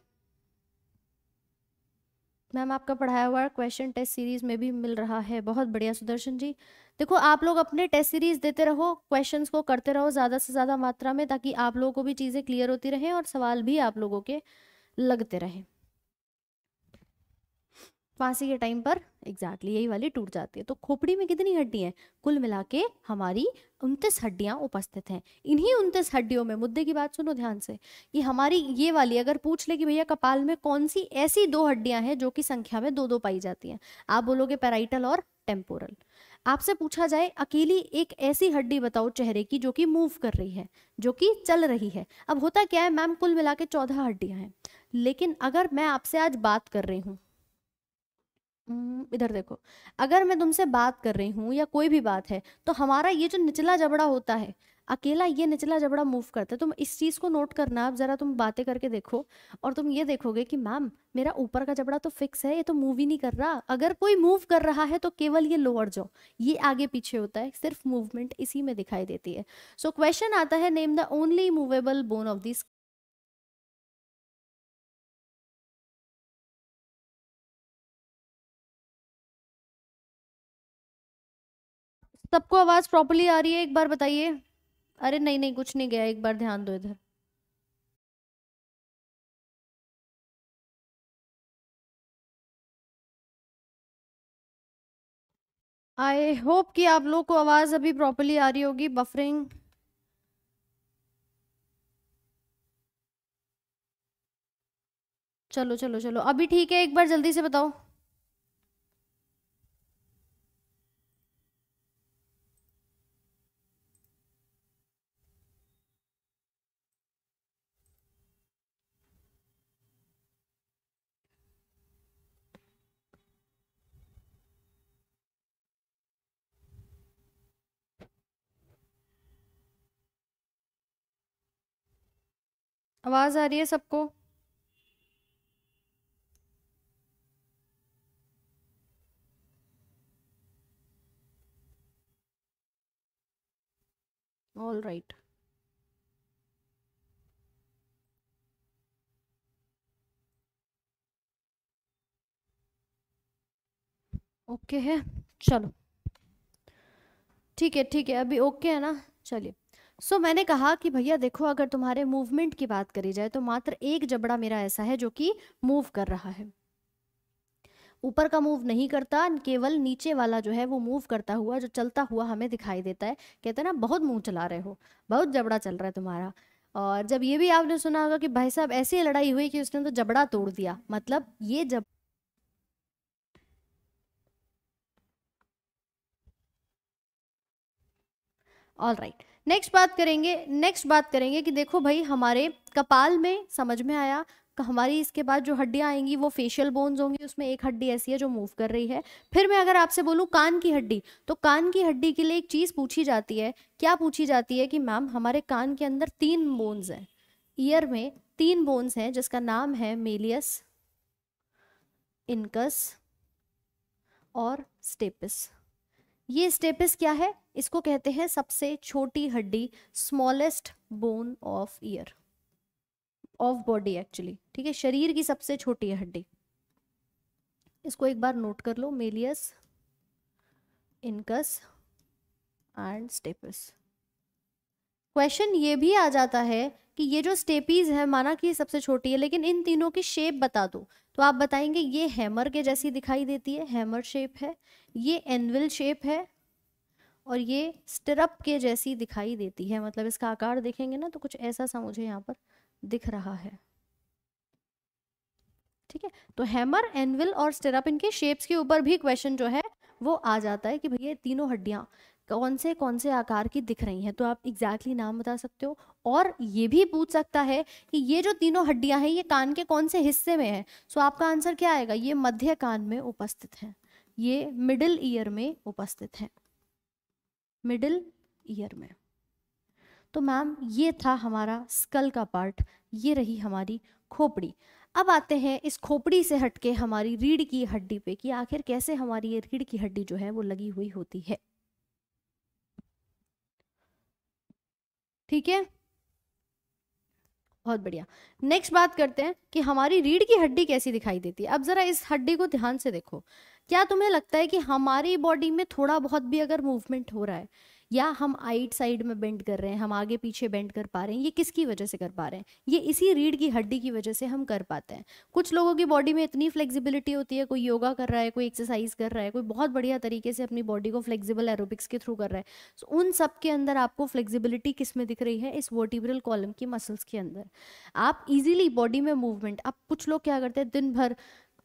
मैम आपका पढ़ाया हुआ क्वेश्चन टेस्ट सीरीज में भी मिल रहा है बहुत बढ़िया सुदर्शन जी देखो आप लोग अपने टेस्ट सीरीज देते रहो क्वेश्चंस को करते रहो ज़्यादा से ज़्यादा मात्रा में ताकि आप लोगों को भी चीज़ें क्लियर होती रहें और सवाल भी आप लोगों के लगते रहें फांसी के टाइम पर एग्जैक्टली यही वाली टूट जाती है तो खोपड़ी में कितनी हड्डी हैं कुल मिला के हमारी उनतीस हड्डियाँ उपस्थित हैं इन्हीं उनतीस हड्डियों में मुद्दे की बात सुनो ध्यान से ये हमारी ये वाली अगर पूछ ले कि भैया कपाल में कौन सी ऐसी दो हड्डियाँ हैं जो कि संख्या में दो दो पाई जाती हैं आप बोलोगे पैराइटल और टेम्पोरल आपसे पूछा जाए अकेली एक ऐसी हड्डी बताओ चेहरे की जो कि मूव कर रही है जो कि चल रही है अब होता क्या है मैम कुल मिला के चौदह हड्डियाँ हैं लेकिन अगर मैं आपसे आज बात कर रही हूँ इधर देखो अगर मैं तुमसे बात कर रही हूँ या कोई भी बात है तो हमारा ये जो निचला जबड़ा होता है अकेला ये निचला जबड़ा मूव करता है तुम इस चीज़ को नोट करना आप ज़रा तुम बातें करके देखो और तुम ये देखोगे कि मैम मेरा ऊपर का जबड़ा तो फिक्स है ये तो मूव ही नहीं कर रहा अगर कोई मूव कर रहा है तो केवल ये लोअर जो ये आगे पीछे होता है सिर्फ मूवमेंट इसी में दिखाई देती है सो so, क्वेश्चन आता है name the only movable bone of this सबको आवाज़ प्रॉपरली आ रही है एक बार बताइए अरे नहीं नहीं कुछ नहीं गया एक बार ध्यान दो इधर आई होप कि आप लोग को आवाज़ अभी प्रॉपरली आ रही होगी बफरिंग चलो चलो चलो अभी ठीक है एक बार जल्दी से बताओ आवाज आ रही है सबको ऑल राइट ओके है चलो ठीक है ठीक है अभी ओके okay है ना चलिए सो so, मैंने कहा कि भैया देखो अगर तुम्हारे मूवमेंट की बात करी जाए तो मात्र एक जबड़ा मेरा ऐसा है जो कि मूव कर रहा है ऊपर का मूव नहीं करता केवल नीचे वाला जो है वो मूव करता हुआ जो चलता हुआ हमें दिखाई देता है कहते हैं ना बहुत मुंह चला रहे हो बहुत जबड़ा चल रहा है तुम्हारा और जब ये भी आपने सुना होगा कि भाई साहब ऐसी लड़ाई हुई कि उसने तो जबड़ा तोड़ दिया मतलब ये जब ऑल राइट नेक्स्ट बात करेंगे नेक्स्ट बात करेंगे कि देखो भाई हमारे कपाल में समझ में आया हमारी इसके बाद जो हड्डियाँ आएंगी वो फेशियल बोन्स होंगी उसमें एक हड्डी ऐसी है जो मूव कर रही है फिर मैं अगर आपसे बोलूँ कान की हड्डी तो कान की हड्डी के लिए एक चीज़ पूछी जाती है क्या पूछी जाती है कि मैम हमारे कान के अंदर तीन बोन्स हैं ईयर में तीन बोन्स हैं जिसका नाम है मेलियस इनकस और स्टेपिस ये स्टेपिस क्या है इसको कहते हैं सबसे छोटी हड्डी smallest bone of ear of body actually ठीक है शरीर की सबसे छोटी हड्डी इसको एक बार नोट कर लो malleus incus and stapes question ये भी आ जाता है कि ये जो स्टेपीज है माना कि सबसे छोटी है लेकिन इन तीनों की शेप बता दो तो आप बताएंगे ये हैमर के जैसी दिखाई देती है हैमर शेप है ये एनविल शेप है और ये स्टिरअप के जैसी दिखाई देती है मतलब इसका आकार देखेंगे ना तो कुछ ऐसा सा मुझे यहाँ पर दिख रहा है ठीक है तो हैमर एनविल और स्टेरप इनके शेप्स के ऊपर भी क्वेश्चन जो है वो आ जाता है कि भैया तीनों हड्डियाँ कौन से कौन से आकार की दिख रही हैं तो आप एग्जैक्टली exactly नाम बता सकते हो और ये भी पूछ सकता है कि ये जो तीनों हड्डियां हैं ये कान के कौन से हिस्से में है सो so, आपका आंसर क्या आएगा ये मध्य कान में उपस्थित है ये मिडिल ईयर में उपस्थित है मिडिल ईयर में तो मैम ये था हमारा स्कल का पार्ट ये रही हमारी खोपड़ी अब आते हैं इस खोपड़ी से हटके हमारी रीढ़ की हड्डी पे कि आखिर कैसे हमारी ये रीढ़ की हड्डी जो है वो लगी हुई होती है ठीक है बहुत बढ़िया नेक्स्ट बात करते हैं कि हमारी रीढ़ की हड्डी कैसी दिखाई देती है अब जरा इस हड्डी को ध्यान से देखो क्या तुम्हें लगता है कि हमारी बॉडी में थोड़ा बहुत भी अगर मूवमेंट हो रहा है या हम आइट साइड में बेंड कर रहे हैं हम आगे पीछे बेंड कर पा रहे हैं ये किसकी वजह से कर पा रहे हैं ये इसी रीढ़ की हड्डी की वजह से हम कर पाते हैं कुछ लोगों की बॉडी में इतनी फ्लेक्सिबिलिटी होती है कोई योगा कर रहा है कोई एक्सरसाइज कर रहा है कोई बहुत बढ़िया तरीके से अपनी बॉडी को फ्लेक्सिबल एरोबिक्स के थ्रू कर रहा है so, उन सब के अंदर आपको फ्लेक्सिबिलिटी किस में दिख रही है इस वोटिब्रल कॉलम की मसल्स के अंदर आप इजिली बॉडी में मूवमेंट आप कुछ लोग क्या करते हैं दिन भर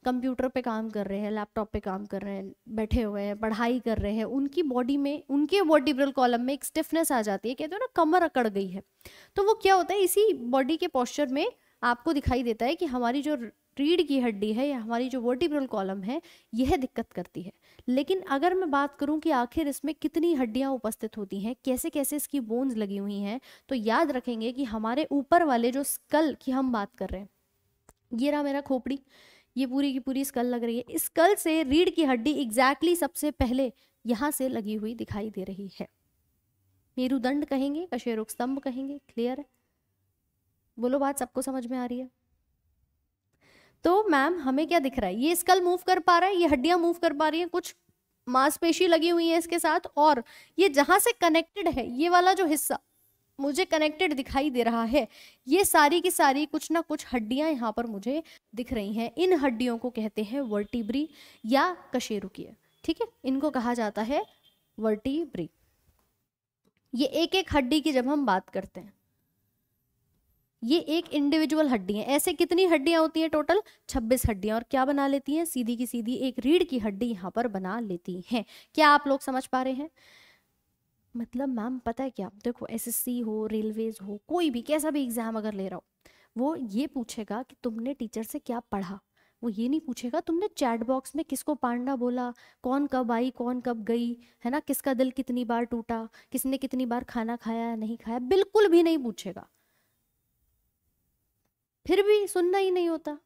कंप्यूटर पे काम कर रहे हैं लैपटॉप पे काम कर रहे हैं बैठे हुए हैं पढ़ाई कर रहे हैं उनकी बॉडी में उनके वर्टिब्रल कॉलम में एक स्टिफनेस आ जाती है कहते हो ना कमर अकड़ गई है तो वो क्या होता है इसी बॉडी के पॉस्चर में आपको दिखाई देता है कि हमारी जो रीढ़ की हड्डी है या हमारी जो वर्टिब्रल कॉलम है यह दिक्कत करती है लेकिन अगर मैं बात करूं कि आखिर इसमें कितनी हड्डियां उपस्थित होती हैं कैसे कैसे इसकी बोन्स लगी हुई हैं तो याद रखेंगे कि हमारे ऊपर वाले जो स्कल की हम बात कर रहे हैं ये रहा मेरा खोपड़ी ये पूरी की पूरी स्कल लग रही है इस स्कल से रीढ़ की हड्डी एग्जैक्टली exactly सबसे पहले यहाँ से लगी हुई दिखाई दे रही है मेरुदंड कहेंगे कशेरुक स्तंभ कहेंगे क्लियर है बोलो बात सबको समझ में आ रही है तो मैम हमें क्या दिख रहा है ये स्कल मूव कर पा रहा है ये हड्डियां मूव कर पा रही है कुछ मांसपेशी लगी हुई है इसके साथ और ये जहां से कनेक्टेड है ये वाला जो हिस्सा मुझे कनेक्टेड दिखाई दे रहा है ये सारी की सारी कुछ ना कुछ हड्डियां यहाँ पर मुझे दिख रही हैं इन हड्डियों को कहते हैं वर्टिब्री या कशेरुकीय ठीक है इनको कहा जाता है वर्टिब्री ये एक एक हड्डी की जब हम बात करते हैं ये एक इंडिविजुअल हड्डी है ऐसे कितनी हड्डियां होती हैं टोटल 26 हड्डियां और क्या बना लेती हैं सीधी की सीधी एक रीढ़ की हड्डी यहाँ पर बना लेती हैं क्या आप लोग समझ पा रहे हैं मतलब मैम पता है क्या देखो एसएससी हो रेलवेज हो कोई भी कैसा भी एग्ज़ाम अगर ले रहा हो वो ये पूछेगा कि तुमने टीचर से क्या पढ़ा वो ये नहीं पूछेगा तुमने चैट बॉक्स में किसको पांडा बोला कौन कब आई कौन कब गई है ना किसका दिल कितनी बार टूटा किसने कितनी बार खाना खाया नहीं खाया बिल्कुल भी नहीं पूछेगा फिर भी सुनना ही नहीं होता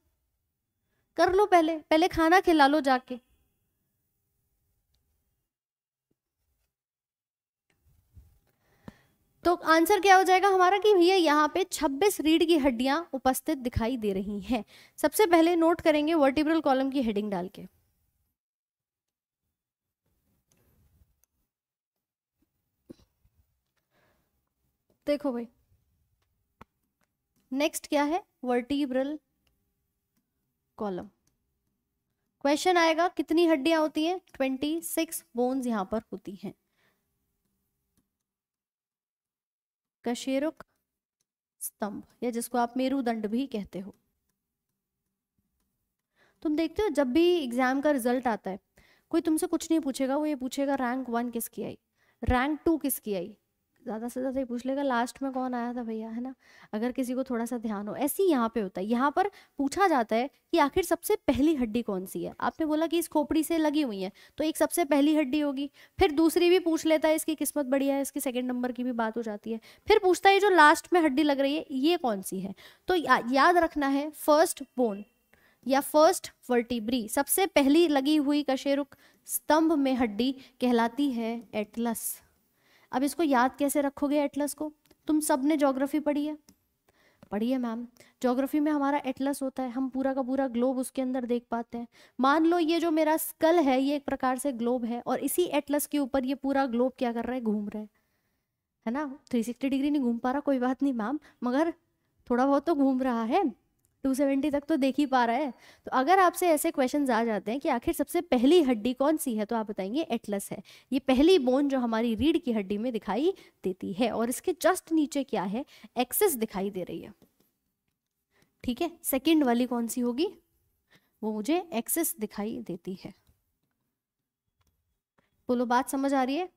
कर लो पहले पहले खाना खिला लो जाके तो आंसर क्या हो जाएगा हमारा कि भैया यहाँ पे 26 रीढ़ की हड्डियां उपस्थित दिखाई दे रही हैं सबसे पहले नोट करेंगे वर्टिब्रल कॉलम की हेडिंग डाल के देखो भाई नेक्स्ट क्या है वर्टिब्रल कॉलम क्वेश्चन आएगा कितनी हड्डियां होती हैं 26 बोन्स यहां पर होती हैं कशेरुक स्तंभ या जिसको आप मेरुदंड भी कहते हो तुम देखते हो जब भी एग्जाम का रिजल्ट आता है कोई तुमसे कुछ नहीं पूछेगा वो ये पूछेगा रैंक वन किसकी आई रैंक टू किसकी आई ज़्यादा से ज़्यादा ये पूछ लेगा लास्ट में कौन आया था भैया है ना अगर किसी को थोड़ा सा ध्यान हो ऐसे ही यहाँ पे होता है यहाँ पर पूछा जाता है कि आखिर सबसे पहली हड्डी कौन सी है आपने बोला कि इस खोपड़ी से लगी हुई है तो एक सबसे पहली हड्डी होगी फिर दूसरी भी पूछ लेता है इसकी किस्मत बढ़िया है इसकी सेकेंड नंबर की भी बात हो जाती है फिर पूछता है जो लास्ट में हड्डी लग रही है ये कौन सी है तो याद रखना है फर्स्ट बोन या फर्स्ट वर्टिब्री सबसे पहली लगी हुई कशेरुक स्तंभ में हड्डी कहलाती है एटलस अब इसको याद कैसे रखोगे एटलस को तुम सब ने जोग्राफी पढ़ी है पढ़ी है मैम जोग्राफी में हमारा एटलस होता है हम पूरा का पूरा ग्लोब उसके अंदर देख पाते हैं मान लो ये जो मेरा स्कल है ये एक प्रकार से ग्लोब है और इसी एटलस के ऊपर ये पूरा ग्लोब क्या कर रहा है घूम रहा है है ना 360 डिग्री नहीं घूम पा रहा कोई बात नहीं मैम मगर थोड़ा बहुत तो घूम रहा है 270 तक तो देख ही पा रहा है तो अगर आपसे ऐसे क्वेश्चन आ जाते हैं कि आखिर सबसे पहली हड्डी कौन सी है तो आप बताएंगे एटलस है ये पहली बोन जो हमारी रीढ़ की हड्डी में दिखाई देती है और इसके जस्ट नीचे क्या है एक्सेस दिखाई दे रही है ठीक है सेकेंड वाली कौन सी होगी वो मुझे एक्सेस दिखाई देती है बोलो बात समझ आ रही है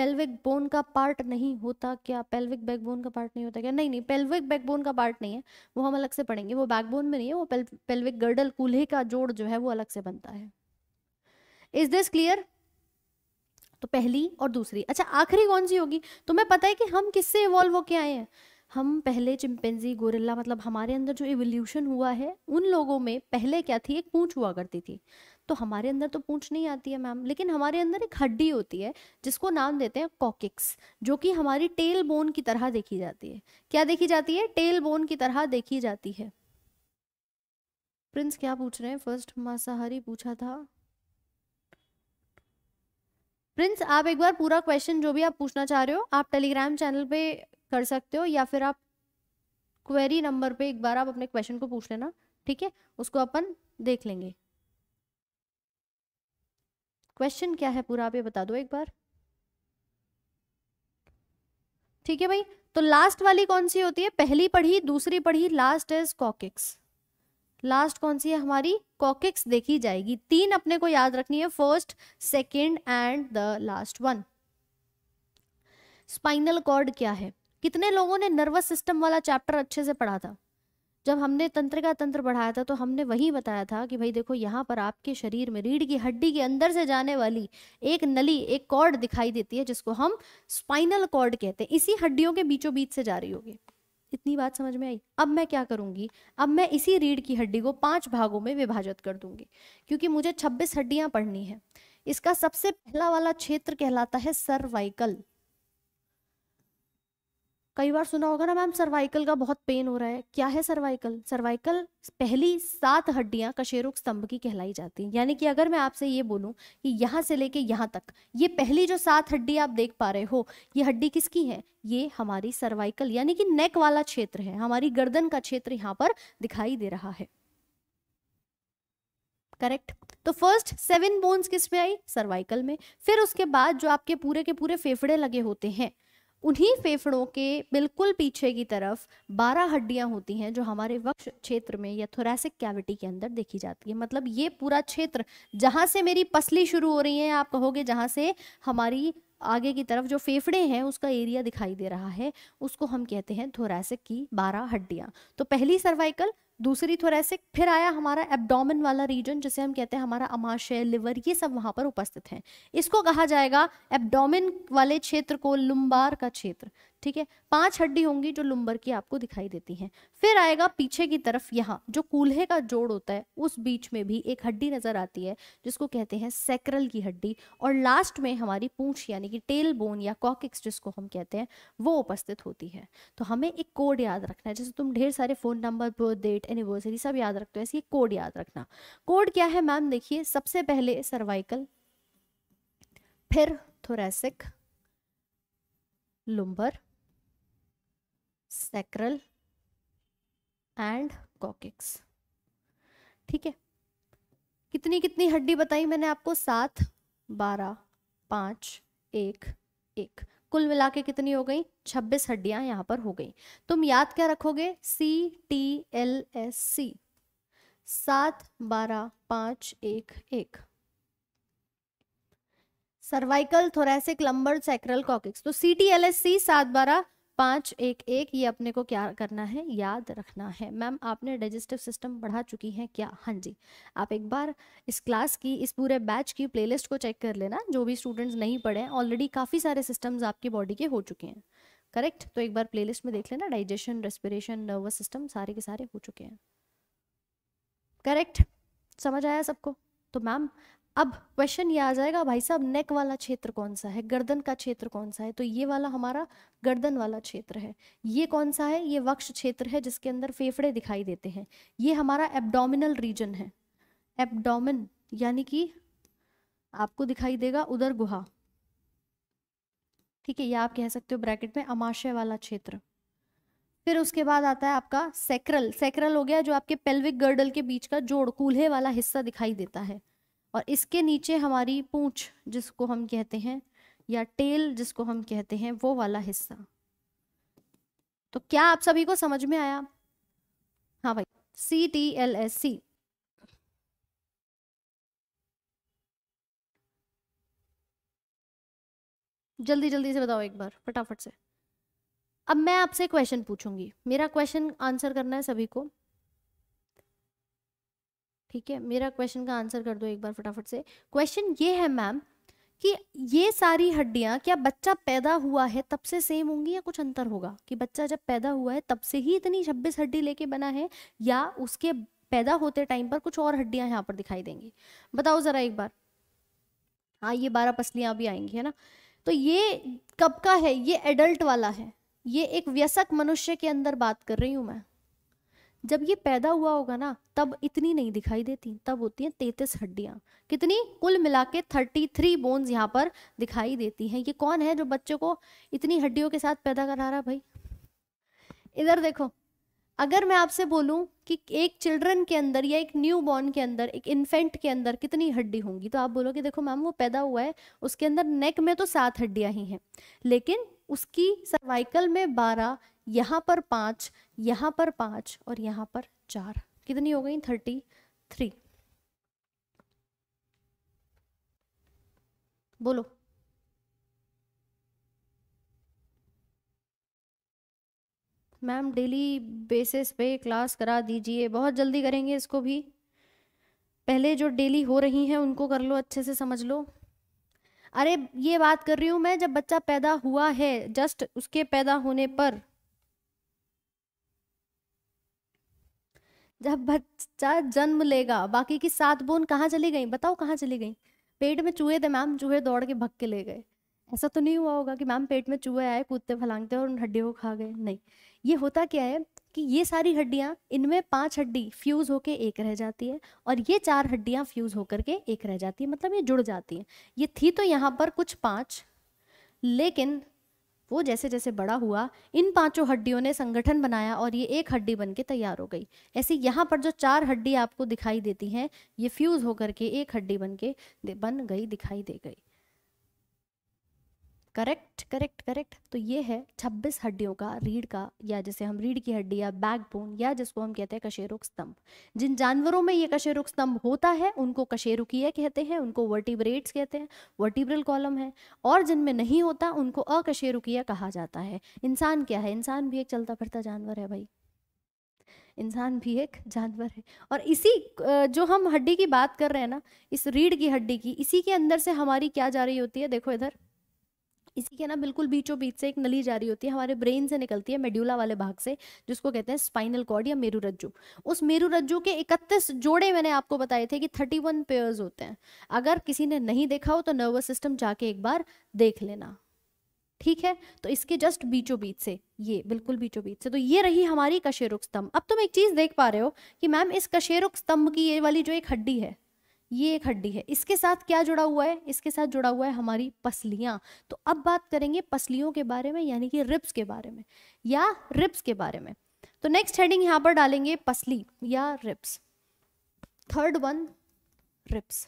पेल्विक बोन का पार्ट नहीं होता क्या पेल्विक बैकबोन का पार्ट नहीं होता क्या नहीं नहीं पेल्विक बैकबोन का पार्ट नहीं है वो हम अलग से पढ़ेंगे वो बैकबोन में नहीं है वो पेल्विक गर्डल कूल्हे का जोड़ जो है वो अलग से बनता है इज दिस क्लियर तो पहली और दूसरी अच्छा आखिरी कौन सी होगी तुम्हें पता है कि हम किससे इवॉल्व होके आए हैं हम पहले चिंपेंजी गोरिल्ला मतलब हमारे अंदर जो इवोल्यूशन हुआ है उन लोगों में पहले क्या थी एक पूंछ हुआ करती थी तो हमारे अंदर तो पूंछ नहीं आती है मैम लेकिन हमारे अंदर एक हड्डी होती है जिसको नाम देते हैं कॉकिक्स जो कि हमारी टेल बोन की तरह देखी जाती है क्या देखी जाती है टेल बोन की तरह देखी जाती है प्रिंस क्या पूछ रहे हैं फर्स्ट मांसाहारी पूछा था प्रिंस आप एक बार पूरा क्वेश्चन जो भी आप पूछना चाह रहे हो आप टेलीग्राम चैनल पे कर सकते हो या फिर आप क्वेरी नंबर पे एक बार आप अपने क्वेश्चन को पूछ लेना ठीक है उसको अपन देख लेंगे क्वेश्चन क्या है पूरा आप ये बता दो एक बार ठीक है भाई तो लास्ट वाली कौन सी होती है पहली पढ़ी दूसरी पढ़ी लास्ट इज कॉकिक्स लास्ट कौन सी है हमारी कॉकिक्स देखी जाएगी तीन अपने को याद रखनी है first second and the last one spinal cord क्या है कितने लोगों ने नर्वस सिस्टम वाला चैप्टर अच्छे से पढ़ा था जब हमने तंत्र का तंत्र बढ़ाया था तो हमने वही बताया था कि भाई देखो यहाँ पर आपके शरीर में रीढ़ की हड्डी के अंदर से जाने वाली एक नली एक कॉर्ड दिखाई देती है जिसको हम स्पाइनल कॉर्ड कहते हैं इसी हड्डियों के बीचों बीच से जा रही होगी इतनी बात समझ में आई अब मैं क्या करूंगी अब मैं इसी रीढ़ की हड्डी को पांच भागों में विभाजित कर दूंगी क्योंकि मुझे छब्बीस हड्डियां पढ़नी है इसका सबसे पहला वाला क्षेत्र कहलाता है सर्वाइकल कई बार सुना होगा ना मैम सर्वाइकल का बहुत पेन हो रहा है क्या है सर्वाइकल सर्वाइकल पहली सात हड्डियां कशेरुक स्तंभ की कहलाई जाती हैं यानी कि अगर मैं आपसे ये बोलूं कि यहाँ से लेके यहाँ तक ये पहली जो सात हड्डी आप देख पा रहे हो ये हड्डी किसकी है ये हमारी सर्वाइकल यानी कि नेक वाला क्षेत्र है हमारी गर्दन का क्षेत्र यहाँ पर दिखाई दे रहा है करेक्ट तो फर्स्ट सेवन बोन्स किस में आई सर्वाइकल में फिर उसके बाद जो आपके पूरे के पूरे फेफड़े लगे होते हैं उन्हीं फेफड़ों के बिल्कुल पीछे की तरफ बारह हड्डियां होती हैं जो हमारे वक्ष क्षेत्र में या थोरेसिक कैविटी के अंदर देखी जाती है मतलब ये पूरा क्षेत्र जहां से मेरी पसली शुरू हो रही है आप कहोगे जहां से हमारी आगे की तरफ जो फेफड़े हैं उसका एरिया दिखाई दे रहा है उसको हम कहते हैं थोरेसिक की बारह हड्डियां तो पहली सर्वाइकल दूसरी थोरेसिक फिर आया हमारा एब्डोमेन वाला रीजन जिसे हम कहते हैं हमारा अमाशय लिवर ये सब वहां पर उपस्थित हैं इसको कहा जाएगा एब्डोमेन वाले क्षेत्र को लुम्बार का क्षेत्र ठीक है पांच हड्डी होंगी जो लुम्बर की आपको दिखाई देती हैं फिर आएगा पीछे की तरफ यहाँ जो कूल्हे का जोड़ होता है उस बीच में भी एक हड्डी नजर आती है जिसको कहते हैं सेक्रल की हड्डी और लास्ट में हमारी पूंछ यानी कि टेल बोन या कॉकिक्स जिसको हम कहते हैं वो उपस्थित होती है तो हमें एक कोड याद रखना है जैसे तुम ढेर सारे phone number birth date anniversary सब याद रखते हो ऐसे कोड याद रखना कोड क्या है मैम देखिए सबसे पहले सर्वाइकल फिर thoracic lumbar sacral and coccyx ठीक है कितनी कितनी हड्डी बताई मैंने आपको सात बारह पाँच एक एक कुल मिला के कितनी हो गई छब्बीस हड्डियां यहां पर हो गई तुम याद क्या रखोगे C T L S C सात बारह पांच एक एक cervical thoracic lumbar sacral coccyx तो C T L S C सात बारह पाँच एक एक ये अपने को क्या करना है याद रखना है मैम आपने डाइजेस्टिव सिस्टम पढ़ा चुकी हैं क्या हाँ जी आप एक बार इस क्लास की इस पूरे बैच की प्लेलिस्ट को चेक कर लेना जो भी स्टूडेंट्स नहीं पढ़े हैं ऑलरेडी काफ़ी सारे सिस्टम्स आपकी बॉडी के हो चुके हैं करेक्ट तो एक बार प्ले में देख लेना डाइजेशन रेस्पिरेशन नर्वस सिस्टम सारे के सारे हो चुके हैं करेक्ट समझ आया सबको तो मैम अब क्वेश्चन ये आ जाएगा भाई साहब नेक वाला क्षेत्र कौन सा है गर्दन का क्षेत्र कौन सा है तो ये वाला हमारा गर्दन वाला क्षेत्र है ये कौन सा है ये वक्ष क्षेत्र है जिसके अंदर फेफड़े दिखाई देते हैं ये हमारा एब्डोमिनल रीजन है एब्डोमिन यानी कि आपको दिखाई देगा उधर गुहा ठीक है ये आप कह सकते हो ब्रैकेट में अमाशय वाला क्षेत्र फिर उसके बाद आता है आपका सेक्रल सेक्रल हो गया जो आपके पेल्विक गर्डल के बीच का जोड़ कूल्हे वाला हिस्सा दिखाई देता है और इसके नीचे हमारी पूंछ जिसको हम कहते हैं या टेल जिसको हम कहते हैं वो वाला हिस्सा तो क्या आप सभी को समझ में आया हाँ भाई C T L S C जल्दी जल्दी से बताओ एक बार फटाफट से अब मैं आपसे क्वेश्चन पूछूंगी मेरा क्वेश्चन आंसर करना है सभी को ठीक है मेरा क्वेश्चन का आंसर कर दो एक बार फटाफट से क्वेश्चन ये है मैम कि ये सारी हड्डियां क्या बच्चा पैदा हुआ है तब से सेम होंगी या कुछ अंतर होगा कि बच्चा जब पैदा हुआ है तब से ही इतनी छब्बीस हड्डी लेके बना है या उसके पैदा होते टाइम पर कुछ और हड्डियां यहाँ पर दिखाई देंगी बताओ जरा एक बार हाँ ये बारह पसलियां भी आएंगी है ना तो ये कब का है ये एडल्ट वाला है ये एक व्यसक मनुष्य के अंदर बात कर रही हूँ मैं जब ये पैदा हुआ होगा ना तब इतनी नहीं दिखाई देती तब होती हैं तैतीस हड्डियाँ कितनी कुल मिला के थर्टी थ्री बोन्स यहाँ पर दिखाई देती हैं ये कौन है जो बच्चों को इतनी हड्डियों के साथ पैदा करा रहा भाई इधर देखो अगर मैं आपसे बोलूं कि एक चिल्ड्रन के अंदर या एक न्यू बॉर्न के अंदर एक इन्फेंट के अंदर कितनी हड्डी होंगी तो आप बोलोगे देखो मैम वो पैदा हुआ है उसके अंदर नेक में तो सात हड्डियां ही हैं लेकिन उसकी सर्वाइकल में बारह यहाँ पर पाँच यहाँ पर पाँच और यहाँ पर चार कितनी हो गई थर्टी थ्री बोलो मैम डेली बेसिस पे क्लास करा दीजिए बहुत जल्दी करेंगे इसको भी पहले जो डेली हो रही हैं उनको कर लो अच्छे से समझ लो अरे ये बात कर रही हूँ मैं जब बच्चा पैदा हुआ है जस्ट उसके पैदा होने पर जब बच्चा जन्म लेगा बाकी की सात बोन कहाँ चली गई बताओ कहाँ चली गई पेट में चूहे थे मैम चूहे दौड़ के भग के ले गए ऐसा तो नहीं हुआ होगा कि मैम पेट में चूहे आए कूदते फलांगते और उन हड्डियों को खा गए नहीं ये होता क्या है कि ये सारी हड्डियाँ इनमें पांच हड्डी फ्यूज़ होकर एक रह जाती है और ये चार हड्डियाँ फ्यूज़ होकर के एक रह जाती है मतलब ये जुड़ जाती है ये थी तो यहाँ पर कुछ पाँच लेकिन वो जैसे जैसे बड़ा हुआ इन पांचों हड्डियों ने संगठन बनाया और ये एक हड्डी बन के तैयार हो गई ऐसे यहाँ पर जो चार हड्डी आपको दिखाई देती हैं ये फ्यूज़ होकर के एक हड्डी बन के बन गई दिखाई दे गई करेक्ट करेक्ट करेक्ट तो ये है 26 हड्डियों का रीढ़ का या जैसे हम रीढ़ की हड्डी या बैकबोन या जिसको हम कहते हैं कशेरुक स्तंभ जिन जानवरों में ये कशेरुक स्तंभ होता है उनको कशेरुकीय कहते हैं उनको वर्टिब्रेट्स कहते हैं वर्टिब्रल कॉलम है और जिनमें नहीं होता उनको अकशेरुकीय कहा जाता है इंसान क्या है इंसान भी एक चलता फिरता जानवर है भाई इंसान भी एक जानवर है और इसी जो हम हड्डी की बात कर रहे हैं ना इस रीढ़ की हड्डी की इसी के अंदर से हमारी क्या जा रही होती है देखो इधर इसी के ना बिल्कुल बीचों बीच से एक नली जा रही होती है हमारे ब्रेन से निकलती है मेड्यूला वाले भाग से जिसको कहते हैं स्पाइनल कॉर्ड या मेरू रज्जू उस मेरू रज्जू के इकतीस जोड़े मैंने आपको बताए थे कि थर्टी वन होते हैं अगर किसी ने नहीं देखा हो तो नर्वस सिस्टम जाके एक बार देख लेना ठीक है तो इसके जस्ट बीचों बीच से ये बिल्कुल बीचों बीच से तो ये रही हमारी कशेरुक स्तंभ अब तुम एक चीज देख पा रहे हो कि मैम इस कशेरुक स्तंभ की ये वाली जो एक हड्डी है ये एक हड्डी है इसके साथ क्या जुड़ा हुआ है इसके साथ जुड़ा हुआ है हमारी पसलियां तो अब बात करेंगे पसलियों के बारे में यानी कि रिब्स के बारे में या रिब्स के बारे में तो नेक्स्ट हेडिंग यहां पर डालेंगे पसली या रिब्स थर्ड वन रिब्स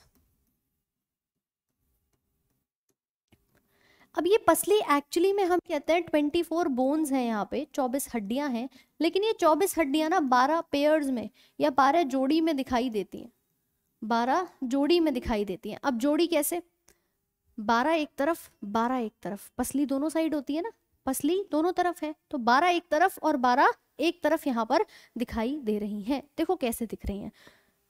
अब ये पसली एक्चुअली में हम कहते हैं ट्वेंटी फोर बोन्स हैं यहाँ पे चौबीस हड्डियां हैं लेकिन ये चौबीस हड्डियां ना बारह पेयर्स में या बारह जोड़ी में दिखाई देती हैं बारह जोड़ी में दिखाई देती हैं अब जोड़ी कैसे बारह एक तरफ बारह एक तरफ पसली दोनों साइड होती है ना पसली दोनों तरफ है तो बारह एक तरफ और बारह एक तरफ यहाँ पर दिखाई दे रही हैं देखो कैसे दिख रही हैं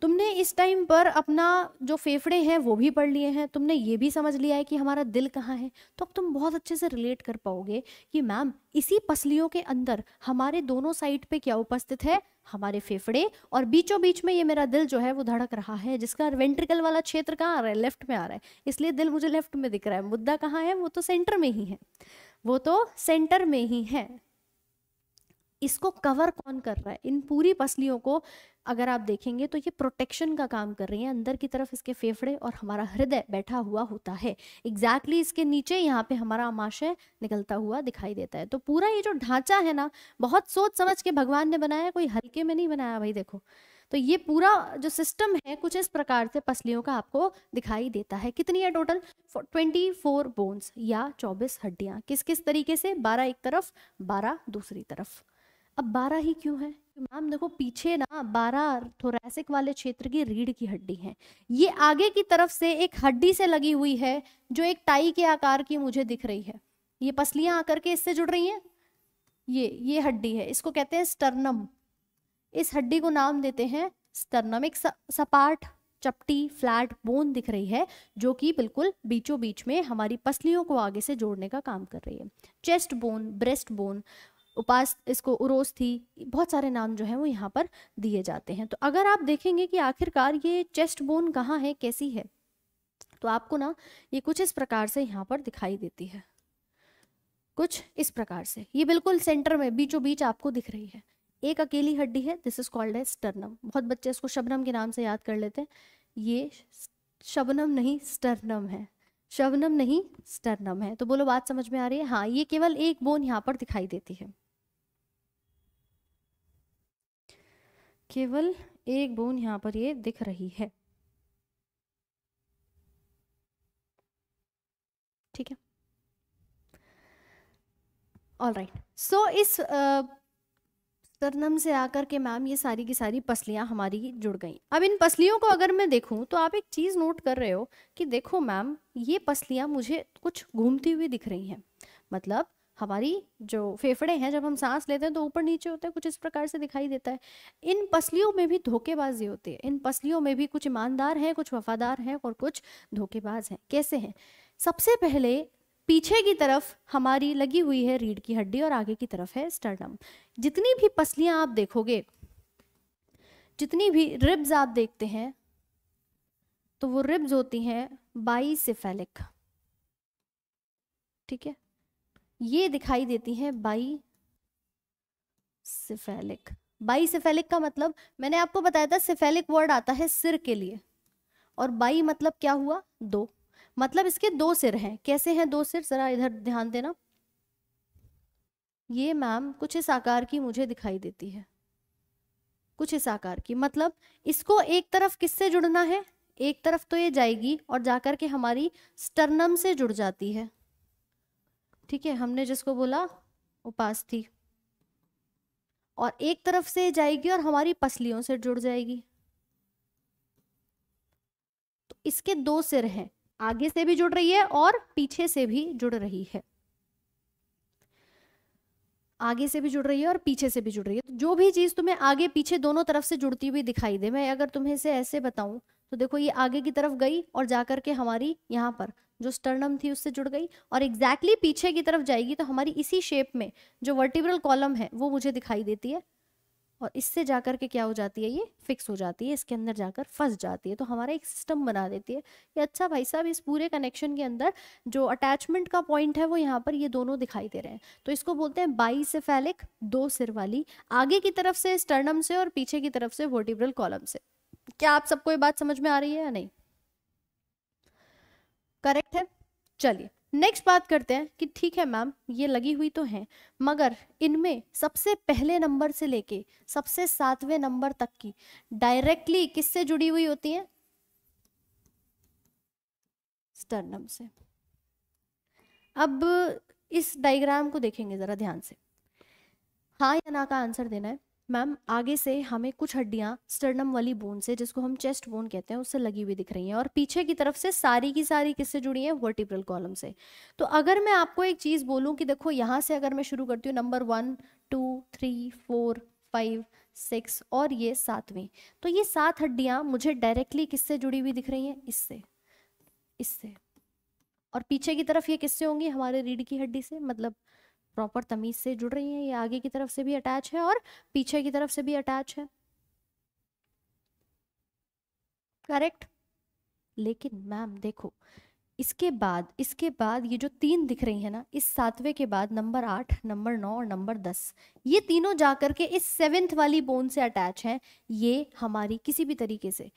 तुमने इस टाइम पर अपना जो फेफड़े हैं वो भी पढ़ लिए हैं तुमने ये भी समझ लिया है कि हमारा दिल कहाँ है तो अब तुम बहुत अच्छे से रिलेट कर पाओगे कि मैम इसी पसलियों के अंदर हमारे दोनों साइड पे क्या उपस्थित है हमारे फेफड़े और बीचों बीच में ये मेरा दिल जो है वो धड़क रहा है जिसका वेंट्रिकल वाला क्षेत्र कहाँ आ रहा है लेफ्ट में आ रहा है इसलिए दिल मुझे लेफ्ट में दिख रहा है मुद्दा कहाँ है वो तो सेंटर में ही है वो तो सेंटर में ही है इसको कवर कौन कर रहा है इन पूरी पसलियों को अगर आप देखेंगे तो ये प्रोटेक्शन का काम कर रही हैं अंदर की तरफ इसके फेफड़े और हमारा हृदय बैठा हुआ होता है एग्जैक्टली exactly इसके नीचे यहाँ पे हमारा आमाशय निकलता हुआ दिखाई देता है तो पूरा ये जो ढांचा है ना बहुत सोच समझ के भगवान ने बनाया कोई हल्के में नहीं बनाया भाई देखो तो ये पूरा जो सिस्टम है कुछ इस प्रकार से पसलियों का आपको दिखाई देता है कितनी है टोटल ट्वेंटी फोर बोन्स या चौबीस हड्डियाँ किस किस तरीके से बारह एक तरफ बारह दूसरी तरफ अब बारह ही क्यों है मैम देखो पीछे ना बारह थोरेसिक वाले क्षेत्र की रीढ़ की हड्डी है ये आगे की तरफ से एक हड्डी से लगी हुई है जो एक टाई के आकार की मुझे दिख रही है ये पसलियां आकर के इससे जुड़ रही हैं ये ये हड्डी है इसको कहते हैं स्टर्नम इस हड्डी को नाम देते हैं स्टर्नम एक सपाट चपटी फ्लैट बोन दिख रही है जो कि बिल्कुल बीचों बीच में हमारी पसलियों को आगे से जोड़ने का काम कर रही है चेस्ट बोन ब्रेस्ट बोन उपास इसको उरोस थी बहुत सारे नाम जो है वो यहाँ पर दिए जाते हैं तो अगर आप देखेंगे कि आखिरकार ये चेस्ट बोन कहाँ है कैसी है तो आपको ना ये कुछ इस प्रकार से यहाँ पर दिखाई देती है कुछ इस प्रकार से ये बिल्कुल सेंटर में बीचों बीच आपको दिख रही है एक अकेली हड्डी है दिस इज कॉल्ड है स्टर्नम बहुत बच्चे इसको शबनम के नाम से याद कर लेते हैं ये शबनम नहीं स्टर्नम है शबनम नहीं स्टर्नम है तो बोलो बात समझ में आ रही है हाँ ये केवल एक बोन यहाँ पर दिखाई देती है केवल एक बूंद यहाँ पर ये दिख रही है ठीक है ऑल राइट सो इस सरनम से आकर के मैम ये सारी की सारी पसलियाँ हमारी जुड़ गई अब इन पसलियों को अगर मैं देखूँ तो आप एक चीज़ नोट कर रहे हो कि देखो मैम ये पसलियाँ मुझे कुछ घूमती हुई दिख रही हैं मतलब हमारी जो फेफड़े हैं जब हम सांस लेते हैं तो ऊपर नीचे होते हैं कुछ इस प्रकार से दिखाई देता है इन पसलियों में भी धोखेबाजी होती है इन पसलियों में भी कुछ ईमानदार हैं कुछ वफादार हैं और कुछ धोखेबाज हैं कैसे हैं सबसे पहले पीछे की तरफ हमारी लगी हुई है रीढ़ की हड्डी और आगे की तरफ है स्टर्डम जितनी भी पसलियां आप देखोगे जितनी भी रिब्स आप देखते हैं तो वो रिब्स होती हैं बाई ठीक है ये दिखाई देती है बाई सिफेलिक बाई सिफेलिक का मतलब मैंने आपको बताया था सिफेलिक वर्ड आता है सिर के लिए और बाई मतलब क्या हुआ दो मतलब इसके दो सिर हैं कैसे हैं दो सिर जरा इधर ध्यान देना ये मैम कुछ इस आकार की मुझे दिखाई देती है कुछ इस आकार की मतलब इसको एक तरफ किससे जुड़ना है एक तरफ तो ये जाएगी और जाकर के हमारी स्टर्नम से जुड़ जाती है ठीक है हमने जिसको बोला उपास थी और एक तरफ से जाएगी और हमारी पसलियों से जुड़ जाएगी तो इसके दो सिर हैं आगे से भी जुड़ रही है और पीछे से भी जुड़ रही है आगे से भी जुड़ रही है और पीछे से भी जुड़ रही है तो जो भी चीज तुम्हें आगे पीछे दोनों तरफ से जुड़ती हुई दिखाई दे मैं अगर तुम्हें इसे ऐसे बताऊं तो देखो ये आगे की तरफ गई और जा के हमारी यहाँ पर जो स्टर्नम थी उससे जुड़ गई और एग्जैक्टली exactly पीछे की तरफ जाएगी तो हमारी इसी शेप में जो वर्टिब्रल कॉलम है वो मुझे दिखाई देती है और इससे जाकर के क्या हो जाती है ये फिक्स हो जाती है इसके अंदर जाकर फंस जाती है तो हमारा एक सिस्टम बना देती है कि अच्छा भाई साहब इस पूरे कनेक्शन के अंदर जो अटैचमेंट का पॉइंट है वो यहाँ पर ये दोनों दिखाई दे रहे हैं तो इसको बोलते हैं फैलिक दो सिर वाली आगे की तरफ से स्टर्नम से और पीछे की तरफ से वर्टिब्रल कॉलम से क्या आप सबको ये बात समझ में आ रही है या नहीं करेक्ट है चलिए नेक्स्ट बात करते हैं कि ठीक है मैम ये लगी हुई तो हैं मगर इनमें सबसे पहले नंबर से लेके सबसे सातवें नंबर तक की डायरेक्टली किससे जुड़ी हुई होती है स्टर्नम से अब इस डायग्राम को देखेंगे ज़रा ध्यान से हाँ या ना का आंसर देना है मैम आगे से हमें कुछ हड्डियां स्टर्नम वाली बोन से जिसको हम चेस्ट बोन कहते हैं उससे लगी हुई दिख रही हैं और पीछे की तरफ से सारी की सारी किससे जुड़ी हैं वर्टिब्रल कॉलम से तो अगर मैं आपको एक चीज़ बोलूं कि देखो यहाँ से अगर मैं शुरू करती हूँ number one two three four five six और ये सातवीं तो ये सात हड्डियाँ मुझे डायरेक्टली किससे जुड़ी हुई दिख रही हैं इससे इससे और पीछे की तरफ ये किससे होंगी हमारे रीढ़ की हड्डी से मतलब प्रॉपर तमीज़ से जुड़ रही है ये आगे की तरफ से भी अटैच है और पीछे की तरफ से भी अटैच है करेक्ट लेकिन मैम देखो इसके बाद इसके बाद ये जो तीन दिख रही है ना इस सातवें के बाद नंबर आठ नंबर नौ और नंबर दस ये तीनों जाकर के इस सेवेंथ वाली बोन से अटैच हैं ये हमारी किसी भी तरीके से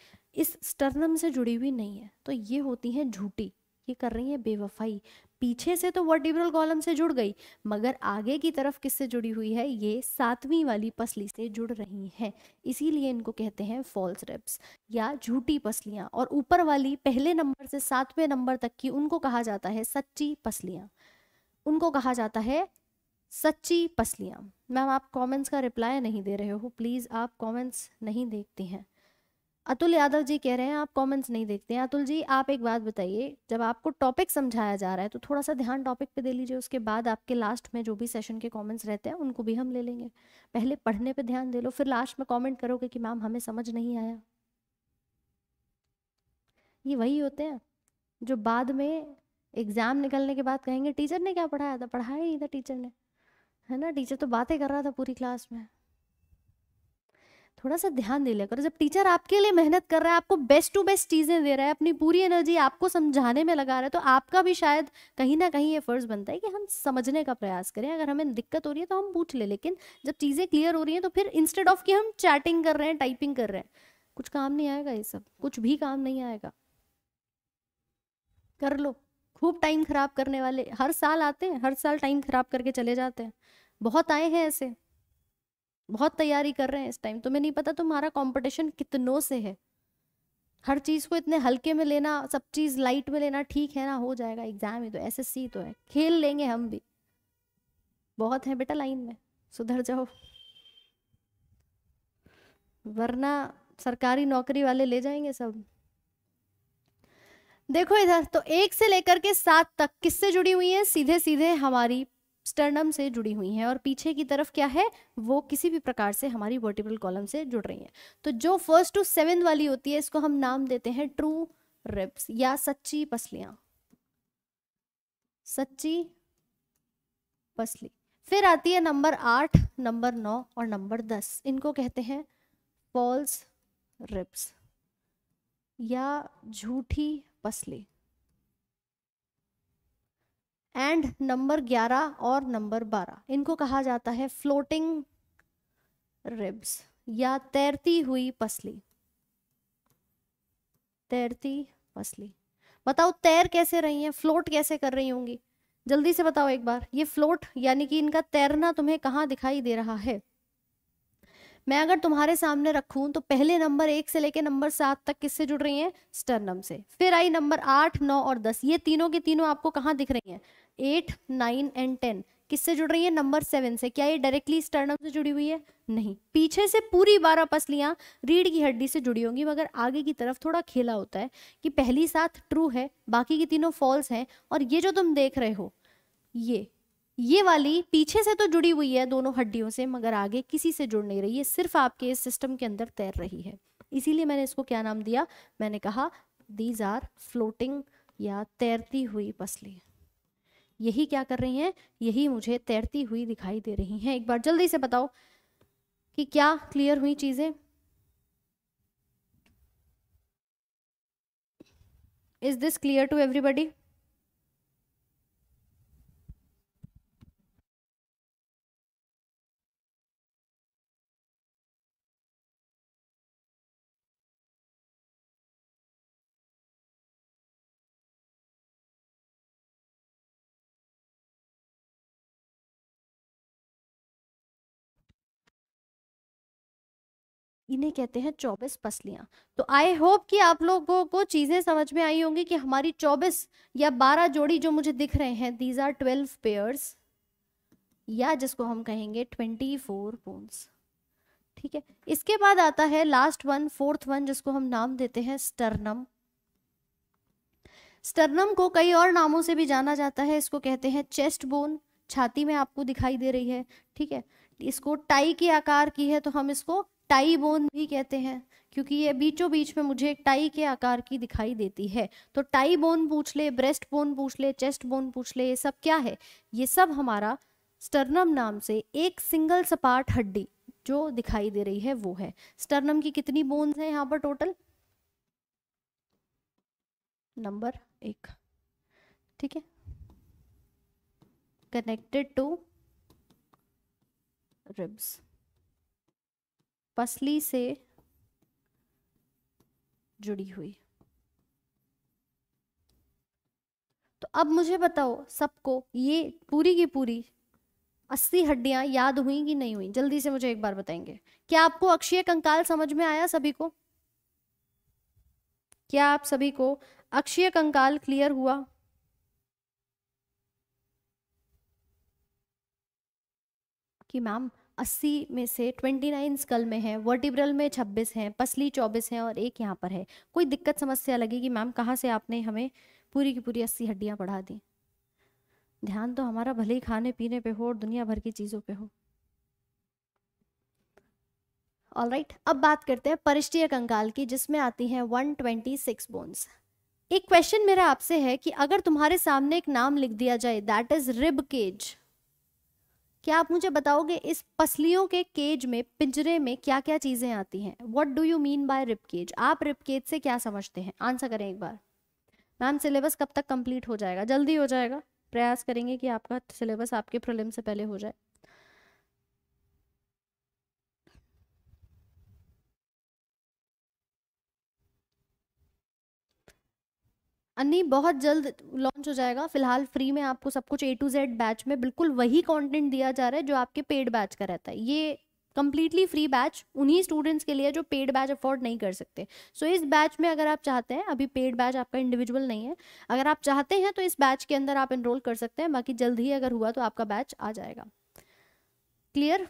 इस स्टर्नम से जुड़ी हुई नहीं है तो ये होती हैं झूठी ये कर रही है बेवफाई पीछे से तो वर्टिब्रल कॉलम से जुड़ गई मगर आगे की तरफ किससे जुड़ी हुई है ये सातवीं वाली पसली से जुड़ रही है इसीलिए इनको कहते हैं फॉल्स रेप्स या झूठी पसलियां और ऊपर वाली पहले नंबर से सातवें नंबर तक की उनको कहा जाता है सच्ची पसलियां उनको कहा जाता है सच्ची पसलियां मैम आप कॉमेंट्स का रिप्लाई नहीं दे रहे हो प्लीज़ आप कॉमेंट्स नहीं देखती हैं अतुल यादव जी कह रहे हैं आप कमेंट्स नहीं देखते हैं अतुल जी आप एक बात बताइए जब आपको टॉपिक समझाया जा रहा है तो थोड़ा सा ध्यान टॉपिक पे दे लीजिए उसके बाद आपके लास्ट में जो भी सेशन के कमेंट्स रहते हैं उनको भी हम ले लेंगे पहले पढ़ने पे ध्यान दे लो फिर लास्ट में कमेंट करोगे कि मैम हमें समझ नहीं आया ये वही होते हैं जो बाद में एग्ज़ाम निकलने के बाद कहेंगे टीचर ने क्या पढ़ाया था पढ़ाया ही था टीचर ने है ना टीचर तो बातें कर रहा था पूरी क्लास में थोड़ा सा ध्यान दे लिया करो जब टीचर आपके लिए मेहनत कर रहा है आपको बेस्ट टू बेस्ट चीज़ें दे रहा है अपनी पूरी एनर्जी आपको समझाने में लगा रहा है तो आपका भी शायद कहीं ना कहीं ये फ़र्ज़ बनता है कि हम समझने का प्रयास करें अगर हमें दिक्कत हो रही है तो हम पूछ ले लेकिन जब चीज़ें क्लियर हो रही हैं तो फिर इंस्टेड ऑफ कि हम चैटिंग कर रहे हैं टाइपिंग कर रहे हैं कुछ काम नहीं आएगा ये सब कुछ भी काम नहीं आएगा कर लो खूब टाइम खराब करने वाले हर साल आते हैं हर साल टाइम खराब करके चले जाते हैं बहुत आए हैं ऐसे बहुत तैयारी कर रहे हैं इस टाइम तुम्हें नहीं पता तुम्हारा कंपटीशन कितनों से है हर चीज़ को इतने हल्के में लेना सब चीज़ लाइट में लेना ठीक है ना हो जाएगा एग्जाम ही तो एसएससी तो है खेल लेंगे हम भी बहुत है बेटा लाइन में सुधर जाओ वरना सरकारी नौकरी वाले ले जाएंगे सब देखो इधर तो एक से लेकर के सात तक किससे जुड़ी हुई है सीधे सीधे हमारी स्टर्नम से जुड़ी हुई हैं और पीछे की तरफ क्या है वो किसी भी प्रकार से हमारी वर्टिब्रल कॉलम से जुड़ रही हैं तो जो फर्स्ट टू सेवन वाली होती है इसको हम नाम देते हैं ट्रू रिब्स या सच्ची पसलियां सच्ची पसली फिर आती है नंबर आठ नंबर नौ और नंबर दस इनको कहते हैं फॉल्स रिप्स या झूठी पसली एंड नंबर 11 और नंबर 12 इनको कहा जाता है फ्लोटिंग रिब्स या तैरती हुई पसली तैरती पसली बताओ तैर कैसे रही हैं फ्लोट कैसे कर रही होंगी जल्दी से बताओ एक बार ये फ्लोट यानी कि इनका तैरना तुम्हें कहाँ दिखाई दे रहा है मैं अगर तुम्हारे सामने रखूं तो पहले नंबर एक से लेकर नंबर सात तक किससे जुड़ रही हैं स्टर्नम से फिर आई नंबर आठ नौ और दस ये तीनों के तीनों आपको कहाँ दिख रही हैं एट नाइन एंड टेन किससे जुड़ रही है नंबर सेवन से क्या ये डायरेक्टली स्टर्नम से जुड़ी हुई है नहीं पीछे से पूरी बारह पसलियां रीढ़ की हड्डी से जुड़ी होंगी मगर आगे की तरफ थोड़ा खेला होता है कि पहली सात ट्रू है बाकी की तीनों फॉल्स हैं और ये जो तुम देख रहे हो ये ये वाली पीछे से तो जुड़ी हुई है दोनों हड्डियों से मगर आगे किसी से जुड़ नहीं रही है सिर्फ आपके इस सिस्टम के अंदर तैर रही है इसीलिए मैंने इसको क्या नाम दिया मैंने कहा दीज आर फ्लोटिंग या तैरती हुई पसलियां यही क्या कर रही हैं यही मुझे तैरती हुई दिखाई दे रही हैं एक बार जल्दी से बताओ कि क्या क्लियर हुई चीज़ें is this clear to everybody इन्हें कहते हैं चौबीस पसलियाँ तो आई होप कि आप लोगों को चीज़ें समझ में आई होंगी कि हमारी चौबीस या बारह जोड़ी जो मुझे दिख रहे हैं दीज आर ट्वेल्व पेयर्स या जिसको हम कहेंगे ट्वेंटी फोर ठीक है इसके बाद आता है लास्ट वन फोर्थ वन जिसको हम नाम देते हैं स्टर्नम स्टर्नम को कई और नामों से भी जाना जाता है इसको कहते हैं चेस्ट बोन छाती में आपको दिखाई दे रही है ठीक है इसको टाई के आकार की है तो हम इसको टाई बोन भी कहते हैं क्योंकि ये बीचों बीच में मुझे टाई के आकार की दिखाई देती है तो टाई बोन पूछ ले ब्रेस्ट बोन पूछ ले चेस्ट बोन पूछ ले ये सब क्या है ये सब हमारा स्टर्नम नाम से एक सिंगल सपाट हड्डी जो दिखाई दे रही है वो है स्टर्नम की कितनी बोन्स है यहाँ पर टोटल नंबर एक ठीक है कनेक्टेड टू रिब्स पसली से जुड़ी हुई तो अब मुझे बताओ सबको ये पूरी की पूरी अस्सी हड्डियां याद हुई कि नहीं हुई जल्दी से मुझे एक बार बताएंगे क्या आपको अक्षय कंकाल समझ में आया सभी को क्या आप सभी को अक्षय कंकाल क्लियर हुआ कि मैम अस्सी में से ट्वेंटी नाइन स्कल में है वर्टिब्रल में छब्बीस हैं पसली चौबीस हैं और एक यहाँ पर है कोई दिक्कत समस्या लगेगी मैम कहाँ से आपने हमें पूरी की पूरी अस्सी हड्डियाँ बढ़ा दी ध्यान तो हमारा भले ही खाने पीने पे हो और दुनिया भर की चीज़ों पे हो ऑल राइट right, अब बात करते हैं परिष्टीय कंकाल की जिसमें आती हैं 126 बोन्स एक क्वेश्चन मेरा आपसे है कि अगर तुम्हारे सामने एक नाम लिख दिया जाए दैट इज रिब केज क्या आप मुझे बताओगे इस पसलियों के केज में पिंजरे में क्या क्या चीज़ें आती हैं what do you mean by rib cage आप रिप केज से क्या समझते हैं आंसर करें एक बार मैम सिलेबस कब तक कंप्लीट हो जाएगा जल्दी हो जाएगा प्रयास करेंगे कि आपका सिलेबस आपके प्रॉब्लम से पहले हो जाए नहीं बहुत जल्द लॉन्च हो जाएगा फिलहाल फ्री में आपको सब कुछ ए टू जेड बैच में बिल्कुल वही कंटेंट दिया जा रहा है जो आपके पेड बैच का रहता है ये कम्प्लीटली फ्री बैच उन्हीं स्टूडेंट्स के लिए जो पेड बैच अफोर्ड नहीं कर सकते सो so, इस बैच में अगर आप चाहते हैं अभी पेड बैच आपका इंडिविजुअल नहीं है अगर आप चाहते हैं तो इस बैच के अंदर आप इनरोल कर सकते हैं बाकी जल्द ही अगर हुआ तो आपका बैच आ जाएगा क्लियर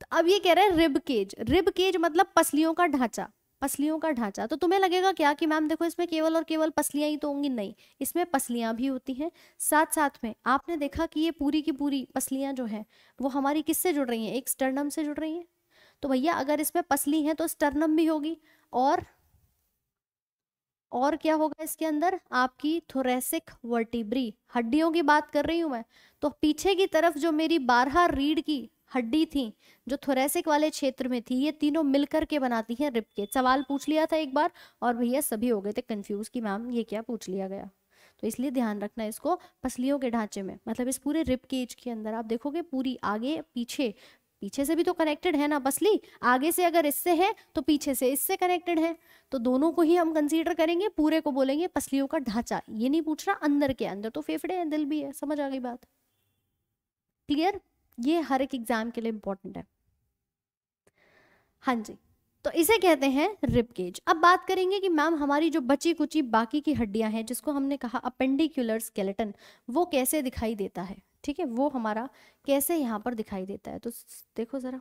तो अब ये कह रहे हैं रिब केज रिब केज मतलब पसलियों का ढांचा पसलियों का ढांचा तो तुम्हें लगेगा क्या कि मैम देखो इसमें केवल और केवल पसलियां ही तो होंगी नहीं इसमें पसलियां भी होती हैं साथ साथ में आपने देखा कि ये पूरी की पूरी पसलियां जो है वो हमारी किससे जुड़ रही हैं एक स्टर्नम से जुड़ रही हैं तो भैया अगर इसमें पसली है तो स्टर्नम भी होगी और और क्या होगा इसके अंदर आपकी थोरेसिक वर्टिब्री हड्डियों की बात कर रही हूं मैं तो पीछे की तरफ जो मेरी बारह रीढ़ की हड्डी थी जो थोरेसिक वाले क्षेत्र में थी ये तीनों मिलकर के बनाती हैं रिप के सवाल पूछ लिया था एक बार और भैया सभी हो गए थे कंफ्यूज कि मैम ये क्या पूछ लिया गया तो इसलिए ध्यान रखना इसको पसलियों के ढांचे में मतलब इस पूरे रिप केज के अंदर आप देखोगे पूरी आगे पीछे पीछे से भी तो कनेक्टेड है ना पसली आगे से अगर इससे है तो पीछे से इससे कनेक्टेड है तो दोनों को ही हम कंसीडर करेंगे पूरे को बोलेंगे पसलियों का ढांचा ये नहीं पूछ रहा अंदर के अंदर तो फेफड़े हैं दिल भी है समझ आ गई बात क्लियर ये हर एक एग्जाम के लिए इंपॉर्टेंट है हाँ जी तो इसे कहते हैं रिप केज अब बात करेंगे कि मैम हमारी जो बची कुची बाकी की हड्डियां हैं जिसको हमने कहा अपेंडिकुलर स्केलेटन वो कैसे दिखाई देता है ठीक है वो हमारा कैसे यहाँ पर दिखाई देता है तो देखो ज़रा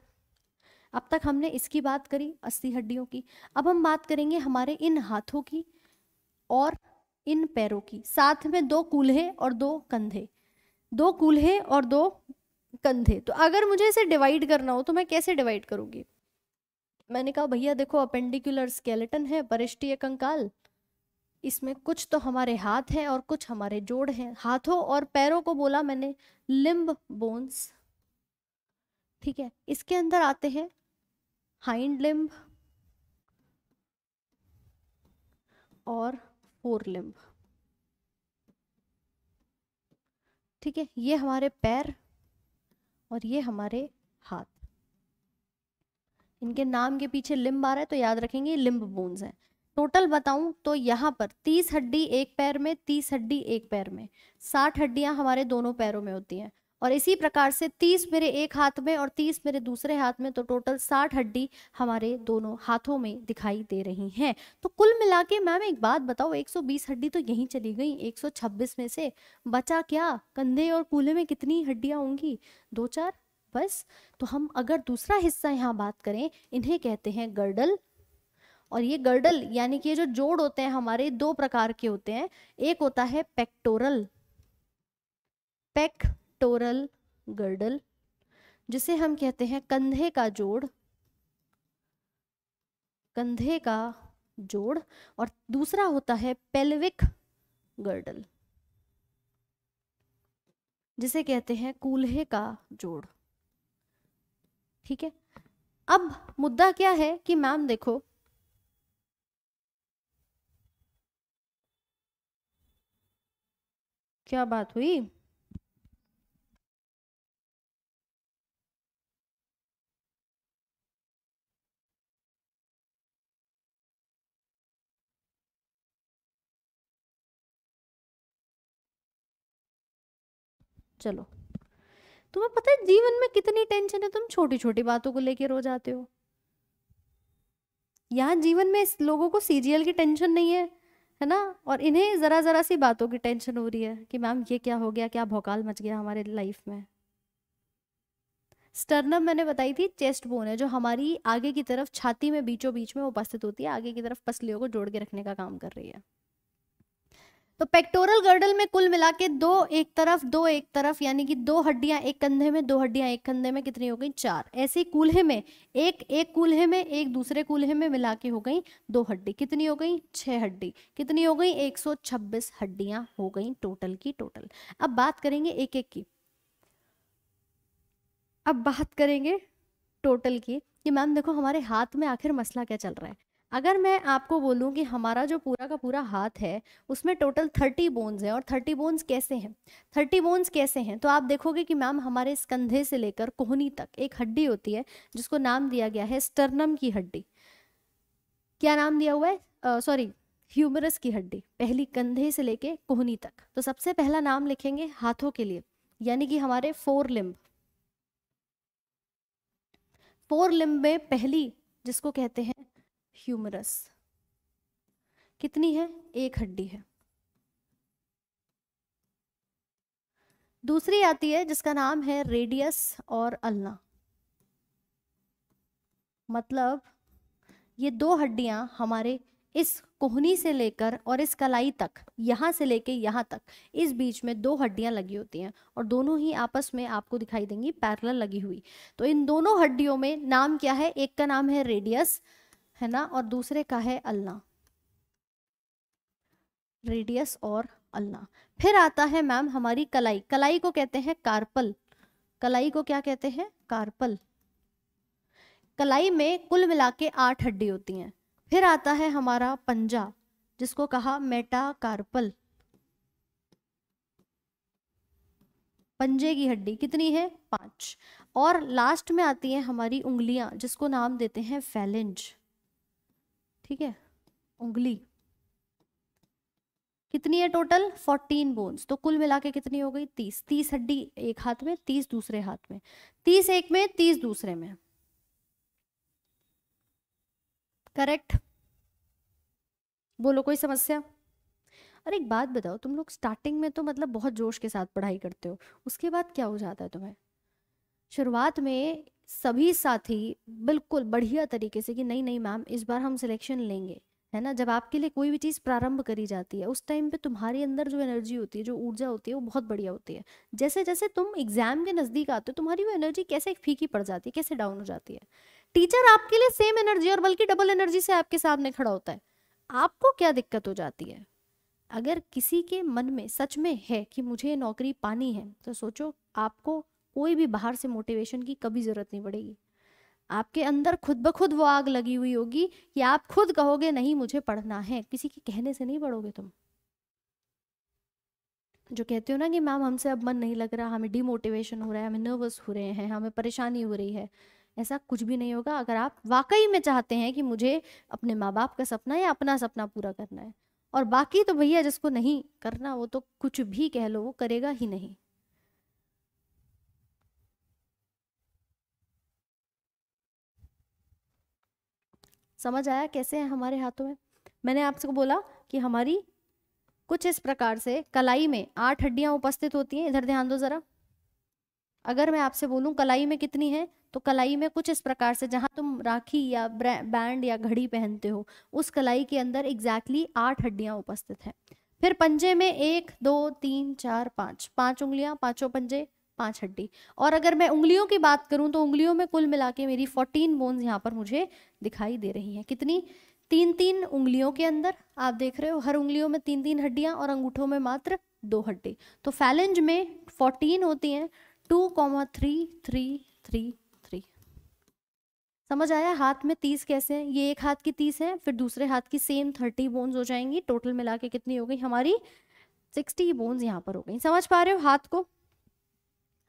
अब तक हमने इसकी बात करी अस्सी हड्डियों की अब हम बात करेंगे हमारे इन हाथों की और इन पैरों की साथ में दो कूल्हे और दो कंधे दो कूल्हे और दो कंधे तो अगर मुझे इसे डिवाइड करना हो तो मैं कैसे डिवाइड करूँगी मैंने कहा भैया देखो अपेंडिकुलर स्केलेटन है परिष्टीय कंकाल इसमें कुछ तो हमारे हाथ हैं और कुछ हमारे जोड़ हैं हाथों और पैरों को बोला मैंने लिम्ब बोन्स ठीक है इसके अंदर आते हैं हाइंड लिम्ब और फोर लिम्ब ठीक है ये हमारे पैर और ये हमारे हाथ इनके नाम के पीछे लिम्ब आ रहा है तो याद रखेंगे लिम्ब बोन्स हैं टोटल बताऊं तो यहाँ पर तीस हड्डी एक पैर में तीस हड्डी एक पैर में साठ हड्डियां हमारे दोनों पैरों में होती हैं और इसी प्रकार से तीस मेरे एक हाथ में और तीस मेरे दूसरे हाथ में तो टोटल साठ हड्डी हमारे दोनों हाथों में दिखाई दे रही हैं तो कुल मिला के मैम एक बात बताओ 120 हड्डी तो यहीं चली गई 126 में से बचा क्या कंधे और कूल्हे में कितनी हड्डियां होंगी दो चार बस तो हम अगर दूसरा हिस्सा यहाँ बात करें इन्हें कहते हैं गर्डल और ये गर्डल यानी कि ये जो जोड़ होते हैं हमारे दो प्रकार के होते हैं एक होता है पेक्टोरल पेक पेक्टोरल गर्डल जिसे हम कहते हैं कंधे का जोड़ कंधे का जोड़ और दूसरा होता है पेल्विक गर्डल जिसे कहते हैं कूल्हे का जोड़ ठीक है अब मुद्दा क्या है कि मैम देखो क्या बात हुई चलो तुम्हें पता है जीवन में कितनी टेंशन है तुम छोटी छोटी बातों को लेकर रो जाते हो यहाँ जीवन में इस लोगों को सीजीएल की टेंशन नहीं है है ना और इन्हें जरा जरा सी बातों की टेंशन हो रही है कि मैम ये क्या हो गया क्या भोकाल मच गया हमारे लाइफ में स्टर्नम मैंने बताई थी चेस्ट बोन है जो हमारी आगे की तरफ छाती में बीचों बीच में उपस्थित होती है आगे की तरफ पसलियों को जोड़ के रखने का काम कर रही है तो पेक्टोरल गर्डल में कुल मिला के दो एक तरफ दो एक तरफ यानी कि दो हड्डियां एक कंधे में दो हड्डियां एक कंधे में कितनी हो गई चार ऐसे कूल्हे में एक एक कूल्हे में एक दूसरे कूल्हे में मिला के हो गई दो हड्डी कितनी हो गई छह हड्डी कितनी हो गई 126 हड्डियां हो गई टोटल की टोटल अब बात करेंगे एक एक की अब बात करेंगे टोटल की कि मैम देखो हमारे हाथ में आखिर मसला क्या चल रहा है अगर मैं आपको बोलूँ कि हमारा जो पूरा का पूरा हाथ है उसमें टोटल थर्टी बोन्स हैं और थर्टी बोन्स कैसे हैं थर्टी बोन्स कैसे हैं तो आप देखोगे कि मैम हमारे इस कंधे से लेकर कोहनी तक एक हड्डी होती है जिसको नाम दिया गया है स्टर्नम की हड्डी क्या नाम दिया हुआ है सॉरी ह्यूमरस की हड्डी पहली कंधे से लेके कोहनी तक तो सबसे पहला नाम लिखेंगे हाथों के लिए यानी कि हमारे फोर लिम्ब फोर लिम्ब में पहली जिसको कहते हैं ह्यूमरस कितनी है एक हड्डी है दूसरी आती है जिसका नाम है रेडियस और अल्ना मतलब ये दो हड्डियां हमारे इस कोहनी से लेकर और इस कलाई तक यहां से लेके यहां तक इस बीच में दो हड्डियां लगी होती हैं और दोनों ही आपस में आपको दिखाई देंगी पैरल लगी हुई तो इन दोनों हड्डियों में नाम क्या है एक का नाम है रेडियस है ना और दूसरे का है अल्लाह रेडियस और अल्ला फिर आता है मैम हमारी कलाई कलाई को कहते हैं कार्पल कलाई को क्या कहते हैं कार्पल कलाई में कुल मिला के आठ हड्डी होती हैं फिर आता है हमारा पंजा जिसको कहा मेटाकार्पल पंजे की हड्डी कितनी है पांच और लास्ट में आती है हमारी उंगलियां जिसको नाम देते हैं फैलेंज ठीक है उंगली कितनी है टोटल फोर्टीन बोन्स तो कुल मिला के कितनी हो गई तीस तीस हड्डी एक हाथ में तीस दूसरे हाथ में तीस एक में तीस दूसरे में करेक्ट बोलो कोई समस्या अरे एक बात बताओ तुम लोग स्टार्टिंग में तो मतलब बहुत जोश के साथ पढ़ाई करते हो उसके बाद क्या हो जाता है तुम्हें शुरुआत में सभी साथी बिल्कुल बढ़िया तरीके से कि नहीं नहीं मैम इस बार हम सिलेक्शन लेंगे है ना जब आपके लिए कोई भी चीज़ प्रारंभ करी जाती है उस टाइम पे तुम्हारे अंदर जो एनर्जी होती है जो ऊर्जा होती है वो बहुत बढ़िया होती है जैसे जैसे तुम एग्जाम के नज़दीक आते हो तुम्हारी वो एनर्जी कैसे फीकी पड़ जाती है कैसे डाउन हो जाती है टीचर आपके लिए सेम एनर्जी और बल्कि डबल एनर्जी से आपके सामने खड़ा होता है आपको क्या दिक्कत हो जाती है अगर किसी के मन में सच में है कि मुझे नौकरी पानी है तो सोचो आपको कोई भी बाहर से मोटिवेशन की कभी ज़रूरत नहीं पड़ेगी आपके अंदर खुद ब खुद वो आग लगी हुई होगी कि आप खुद कहोगे नहीं मुझे पढ़ना है किसी के कहने से नहीं पढ़ोगे तुम जो कहते हो ना कि मैम हमसे अब मन नहीं लग रहा हमें डिमोटिवेशन हो रहा है हमें नर्वस हो रहे हैं हमें परेशानी हो रही है ऐसा कुछ भी नहीं होगा अगर आप वाकई में चाहते हैं कि मुझे अपने माँ बाप का सपना या अपना सपना पूरा करना है और बाकी तो भैया जिसको नहीं करना वो तो कुछ भी कह लो वो करेगा ही नहीं समझ आया कैसे है हमारे हाथों में मैंने आपसे बोला कि हमारी कुछ इस प्रकार से कलाई में आठ हड्डियां उपस्थित होती हैं इधर ध्यान दो जरा अगर मैं आपसे बोलूं कलाई में कितनी है तो कलाई में कुछ इस प्रकार से जहां तुम राखी या बैंड या घड़ी पहनते हो उस कलाई के अंदर एग्जैक्टली आठ हड्डियां उपस्थित हैं फिर पंजे में एक दो तीन चार पांच पांच उंगलियां पांचों पंजे पांच हड्डी और अगर मैं उंगलियों की बात करूं तो उंगलियों में कुल मिला के मेरी फोर्टीन बोन्स यहाँ पर मुझे दिखाई दे रही हैं कितनी तीन तीन उंगलियों के अंदर आप देख रहे हो हर उंगलियों में तीन तीन हड्डियां और अंगूठों में मात्र दो हड्डी तो फैलेंज में फोर्टीन होती हैं two comma three three three three समझ आया हाथ में तीस कैसे हैं ये एक हाथ की तीस है फिर दूसरे हाथ की सेम थर्टी बोन्स हो जाएंगी टोटल मिला के कितनी हो गई हमारी सिक्सटी बोन्स यहाँ पर हो गई समझ पा रहे हो हाथ को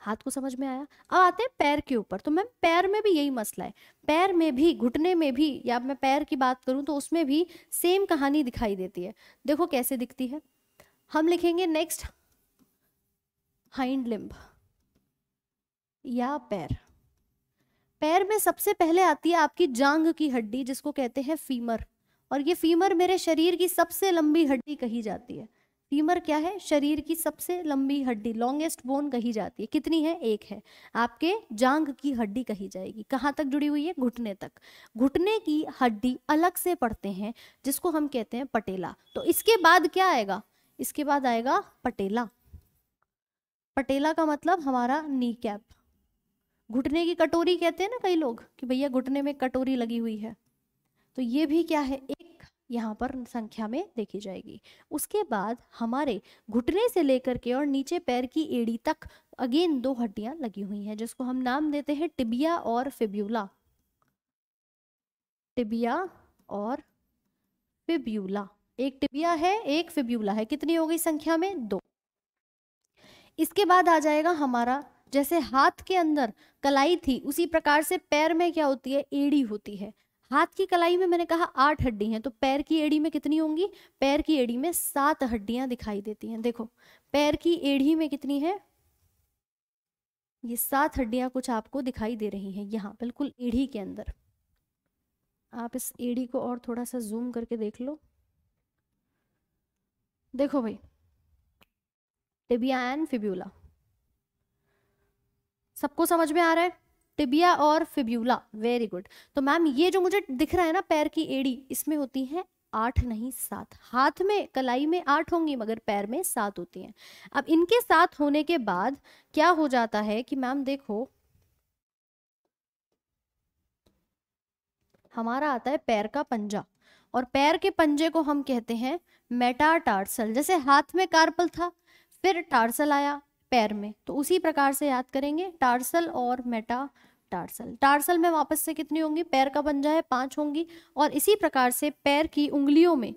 हाथ को समझ में आया अब आते हैं पैर के ऊपर तो मैम पैर में भी यही मसला है पैर में भी घुटने में भी या मैं पैर की बात करूं तो उसमें भी सेम कहानी दिखाई देती है देखो कैसे दिखती है हम लिखेंगे नेक्स्ट हाइंड लिम्ब या पैर पैर में सबसे पहले आती है आपकी जांग की हड्डी जिसको कहते हैं फीमर और ये फीमर मेरे शरीर की सबसे लंबी हड्डी कही जाती है फीमर क्या है शरीर की सबसे लंबी हड्डी लॉन्गेस्ट बोन कही जाती है कितनी है एक है आपके जांग की हड्डी कही जाएगी कहाँ तक जुड़ी हुई है घुटने तक घुटने की हड्डी अलग से पड़ते हैं जिसको हम कहते हैं पटेला तो इसके बाद क्या आएगा इसके बाद आएगा पटेला पटेला का मतलब हमारा नी कैप घुटने की कटोरी कहते हैं ना कई लोग कि भैया घुटने में कटोरी लगी हुई है तो ये भी क्या है एक यहाँ पर संख्या में देखी जाएगी उसके बाद हमारे घुटने से लेकर के और नीचे पैर की एड़ी तक अगेन दो हड्डियां लगी हुई हैं जिसको हम नाम देते हैं टिबिया और फिब्यूला टिबिया और फिब्यूला एक टिबिया है एक फिब्यूला है कितनी हो गई संख्या में दो इसके बाद आ जाएगा हमारा जैसे हाथ के अंदर कलाई थी उसी प्रकार से पैर में क्या होती है एड़ी होती है हाथ की कलाई में मैंने कहा आठ हड्डी हैं तो पैर की एड़ी में कितनी होंगी पैर की एड़ी में सात हड्डियां दिखाई देती हैं देखो पैर की एड़ी में कितनी है ये सात हड्डियां कुछ आपको दिखाई दे रही हैं यहाँ बिल्कुल एड़ी के अंदर आप इस एड़ी को और थोड़ा सा जूम करके देख लो देखो भाई टिबिया एंड फिब्यूला सबको समझ में आ रहा है टिबिया और फिब्यूला वेरी गुड तो मैम ये जो मुझे दिख रहा है ना पैर की एड़ी इसमें होती है आठ नहीं सात हाथ में कलाई में आठ होंगी मगर पैर में सात होती हैं अब इनके साथ होने के बाद क्या हो जाता है कि मैम देखो हमारा आता है पैर का पंजा और पैर के पंजे को हम कहते हैं मेटा टार्सल जैसे हाथ में कार्पल था फिर टार्सल आया पैर में तो उसी प्रकार से याद करेंगे टार्सल और मेटा टार्सल टार्सल में वापस से कितनी होंगी पैर का पंजा है पांच होंगी और इसी प्रकार से पैर की उंगलियों में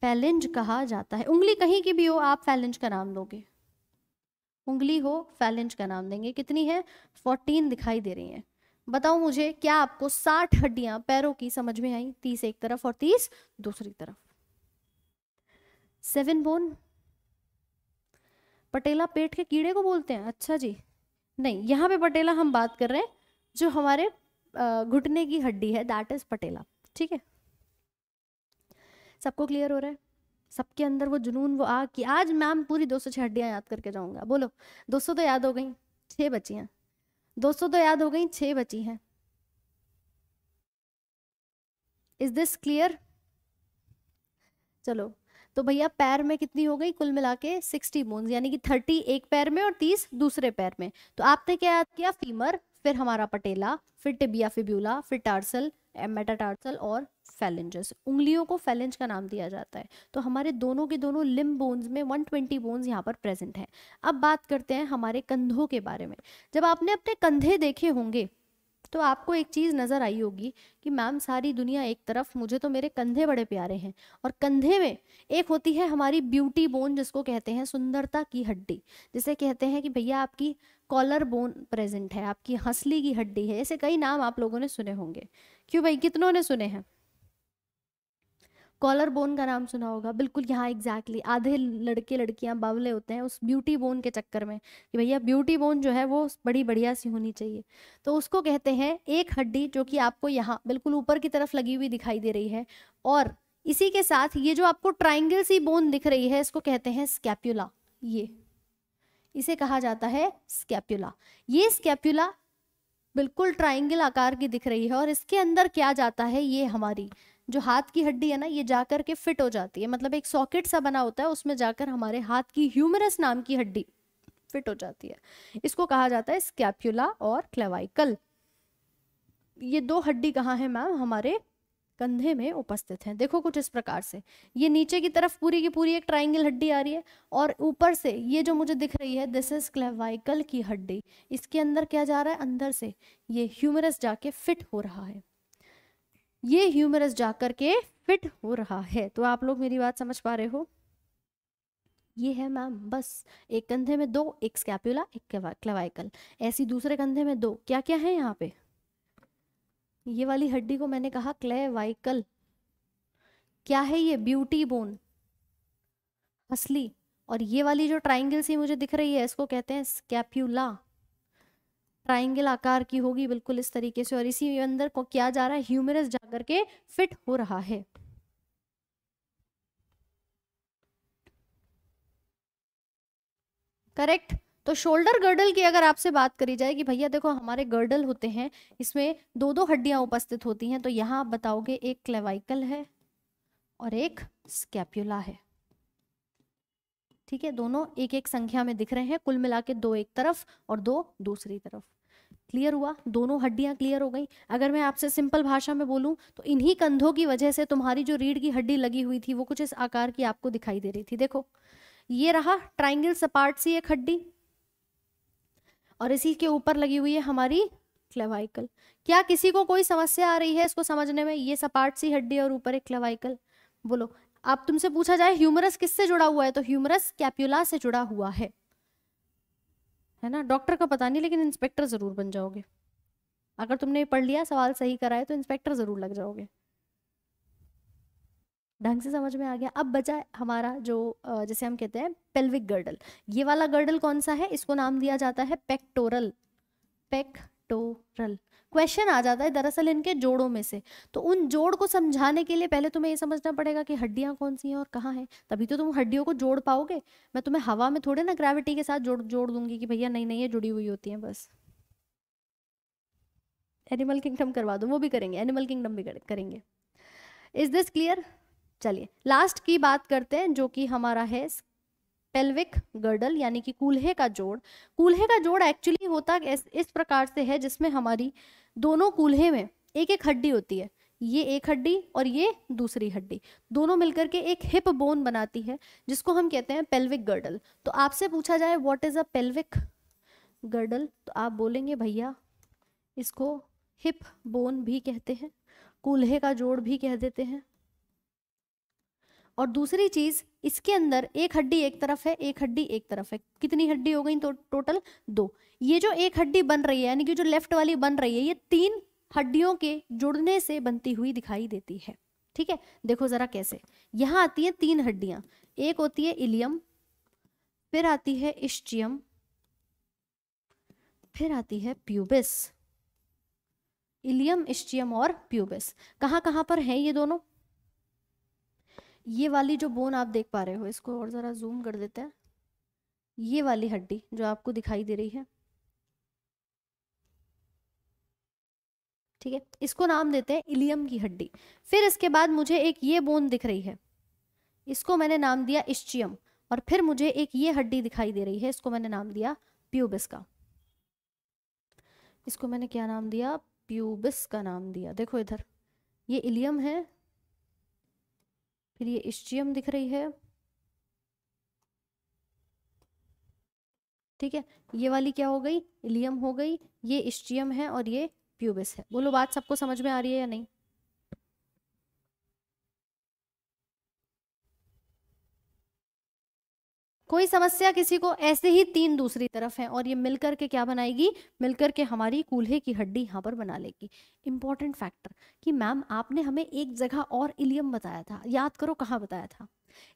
फैलेंज कहा जाता है उंगली कहीं की भी हो आप फैलेंज का नाम लोगे उंगली हो फैलेंज का नाम देंगे कितनी है फोर्टीन दिखाई दे रही है बताओ मुझे क्या आपको साठ हड्डियां पैरों की समझ में आई तीस एक तरफ और तीस दूसरी तरफ सेवन बोन पटेला पेट के कीड़े को बोलते हैं अच्छा जी नहीं यहाँ पे पटेला हम बात कर रहे हैं जो हमारे घुटने की हड्डी है दैट इज पटेला ठीक है सबको क्लियर हो रहा है सबके अंदर वो जुनून वो आ कि आज मैम पूरी दो सौ हड्डियां याद करके जाऊंगा बोलो दो तो याद हो गई छह बची हैं दो तो याद हो गई छह बची हैं इज दिस क्लियर चलो तो भैया पैर में कितनी हो गई कुल मिला के सिक्सटी बोन्स यानी कि थर्टी एक पैर में और तीस दूसरे पैर में तो आपने क्या याद किया फीमर फिर हमारा पटेला फिर टिबिया फिब्यूला फिर टार्सल मेटाटार्सल और फैलेंजेस उंगलियों को फैलेंज का नाम दिया जाता है तो हमारे दोनों के दोनों लिम बोन्स में 120 बोन्स यहाँ पर प्रेजेंट हैं अब बात करते हैं हमारे कंधों के बारे में जब आपने अपने कंधे देखे होंगे तो आपको एक चीज़ नज़र आई होगी कि मैम सारी दुनिया एक तरफ मुझे तो मेरे कंधे बड़े प्यारे हैं और कंधे में एक होती है हमारी ब्यूटी बोन जिसको कहते हैं सुंदरता की हड्डी जिसे कहते हैं कि भैया आपकी कॉलर बोन प्रेजेंट है आपकी हंसली की हड्डी है ऐसे कई नाम आप लोगों ने सुने होंगे क्यों भाई कितनों ने सुने हैं कॉलर बोन का नाम सुना होगा बिल्कुल यहाँ एग्जैक्टली आधे लड़के लड़कियाँ बावले होते हैं उस ब्यूटी बोन के चक्कर में कि भैया ब्यूटी बोन जो है वो बड़ी बढ़िया सी होनी चाहिए तो उसको कहते हैं एक हड्डी जो कि आपको यहाँ बिल्कुल ऊपर की तरफ लगी हुई दिखाई दे रही है और इसी के साथ ये जो आपको ट्राइंगल सी बोन दिख रही है इसको कहते हैं स्कैप्यूला ये इसे कहा जाता है स्कैप्यूला ये स्कैप्यूला बिल्कुल ट्राइंगल आकार की दिख रही है और इसके अंदर क्या जाता है ये हमारी जो हाथ की हड्डी है ना ये जाकर के फिट हो जाती है मतलब एक सॉकेट सा बना होता है उसमें जाकर हमारे हाथ की ह्यूमरस नाम की हड्डी फिट हो जाती है इसको कहा जाता है स्कैप्यूला और क्लेवाइकल ये दो हड्डी कहाँ है मैम हमारे कंधे में उपस्थित हैं देखो कुछ इस प्रकार से ये नीचे की तरफ पूरी की पूरी एक ट्राइंगल हड्डी आ रही है और ऊपर से ये जो मुझे दिख रही है दिस इज क्लेवाइकल की हड्डी इसके अंदर क्या जा रहा है अंदर से ये ह्यूमरस जाके फिट हो रहा है ये ह्यूमरस जाकर के फिट हो रहा है तो आप लोग मेरी बात समझ पा रहे हो ये है मैम बस एक कंधे में दो एक स्कैप्यूला एक क्लवाइकल ऐसी दूसरे कंधे में दो क्या क्या है यहाँ पे ये वाली हड्डी को मैंने कहा क्लेवाइकल क्या है ये ब्यूटी बोन असली और ये वाली जो ट्राइंगल सी मुझे दिख रही है इसको कहते हैं स्कैप्यूला ट्राइंगल आकार की होगी बिल्कुल इस तरीके से और इसी अंदर को क्या जा रहा है ह्यूमरस जाकर के फिट हो रहा है करेक्ट तो शोल्डर गर्डल की अगर आपसे बात करी जाए कि भैया देखो हमारे गर्डल होते हैं इसमें दो दो हड्डियां उपस्थित होती हैं तो यहां आप बताओगे एक क्लेवाइकल है और एक स्कैप्यूला है ठीक है दोनों एक एक संख्या में दिख रहे हैं कुल मिला के दो एक तरफ और दो दूसरी तरफ क्लियर हुआ दोनों हड्डियां क्लियर हो गई अगर मैं आपसे सिंपल भाषा में बोलूं तो इन्हीं कंधों की वजह से तुम्हारी जो रीढ़ की हड्डी लगी हुई थी वो कुछ इस आकार की आपको दिखाई दे रही थी देखो ये रहा ट्राइंगल सपाट सी एक हड्डी और इसी के ऊपर लगी हुई है हमारी क्लेवाइकल क्या किसी को कोई समस्या आ रही है इसको समझने में ये सपाट सी हड्डी और ऊपर एक क्लेवाइकल बोलो आप तुमसे पूछा जाए ह्यूमरस किससे जुड़ा हुआ है तो ह्यूमरस कैप्यूला से जुड़ा हुआ है है ना डॉक्टर का पता नहीं लेकिन इंस्पेक्टर ज़रूर बन जाओगे अगर तुमने पढ़ लिया सवाल सही कराए तो इंस्पेक्टर ज़रूर लग जाओगे ढंग से समझ में आ गया अब बचा हमारा जो जैसे हम कहते हैं पेल्विक गर्डल ये वाला गर्डल कौन सा है इसको नाम दिया जाता है पेक्टोरल पेक्टोरल क्वेश्चन आ जाता है दरअसल इनके जोड़ों में से तो उन जोड़ को समझाने के लिए पहले तुम्हें ये समझना पड़ेगा कि हड्डियाँ कौन सी हैं और कहाँ हैं तभी तो तुम हड्डियों को जोड़ पाओगे मैं तुम्हें हवा में थोड़े ना ग्रेविटी के साथ जोड़ जोड़ दूंगी कि भैया नहीं नहीं ये जुड़ी हुई होती हैं बस एनिमल किंगडम करवा दो वो भी करेंगे एनिमल किंगडम भी करेंगे इज दिस क्लियर चलिए लास्ट की बात करते हैं जो कि हमारा है पेल्विक गर्डल यानी कि कूल्हे का जोड़ कूल्हे का जोड़ एक्चुअली होता इस, इस प्रकार से है जिसमें हमारी दोनों कूल्हे में एक एक हड्डी होती है ये एक हड्डी और ये दूसरी हड्डी दोनों मिलकर के एक हिप बोन बनाती है जिसको हम कहते हैं पेल्विक गर्डल तो आपसे पूछा जाए what is a pelvic girdle तो आप बोलेंगे भैया इसको हिप बोन भी कहते हैं कूल्हे का जोड़ भी कह देते हैं और दूसरी चीज इसके अंदर एक हड्डी एक तरफ है एक हड्डी एक तरफ है कितनी हड्डी हो गई तो टोटल दो ये जो एक हड्डी बन रही है यानी कि जो लेफ्ट वाली बन रही है ये तीन हड्डियों के जुड़ने से बनती हुई दिखाई देती है ठीक है देखो जरा कैसे यहां आती है तीन हड्डियां एक होती है इलियम फिर आती है इश्चियम फिर आती है प्यूबिस इलियम इश्चियम और प्यूबिस कहां कहां पर है ये दोनों ये वाली जो बोन आप देख पा रहे हो इसको और ज़रा जूम कर देते हैं ये वाली हड्डी जो आपको दिखाई दे रही है ठीक है इसको नाम देते हैं इलियम की हड्डी फिर इसके बाद मुझे एक ये बोन दिख रही है इसको मैंने नाम दिया इश्चियम और फिर मुझे एक ये हड्डी दिखाई दे रही है इसको मैंने नाम दिया प्यूबिस का इसको मैंने क्या नाम दिया प्यूबिस का नाम दिया देखो इधर ये इलियम है फिर ये इश्चियम दिख रही है ठीक है ये वाली क्या हो गई इलियम हो गई ये इश्चियम है और ये प्यूबिस है बोलो बात सबको समझ में आ रही है या नहीं कोई समस्या किसी को ऐसे ही तीन दूसरी तरफ है और ये मिलकर के क्या बनाएगी मिलकर के हमारी कूल्हे की हड्डी यहाँ पर बना लेगी इंपॉर्टेंट फैक्टर कि मैम आपने हमें एक जगह और इलियम बताया था याद करो कहाँ बताया था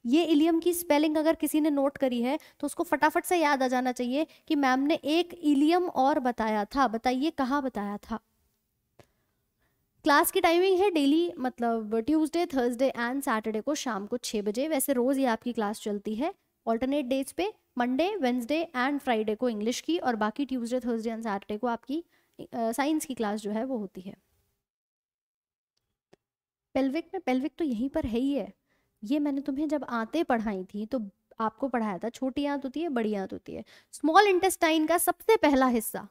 ये इलियम की स्पेलिंग अगर किसी ने नोट करी है तो उसको फटाफट से याद आ जाना चाहिए कि मैम ने एक इलियम और बताया था बताइए कहाँ बताया था क्लास की टाइमिंग है डेली मतलब ट्यूसडे थर्सडे एंड सैटरडे को शाम को छः बजे वैसे रोज़ ये आपकी क्लास चलती है ऑल्टरनेट डेज पे मंडे वेंसडे एंड फ्राइडे को इंग्लिश की और बाकी ट्यूसडे थर्सडे एंड सैटरडे को आपकी साइंस uh, की क्लास जो है वो होती है पेल्विक में पेल्विक तो यहीं पर है ही है ये मैंने तुम्हें जब आते पढ़ाई थी तो आपको पढ़ाया था छोटी आंत होती है बड़ी आंत होती है स्मॉल इंटेस्टाइन का सबसे पहला हिस्सा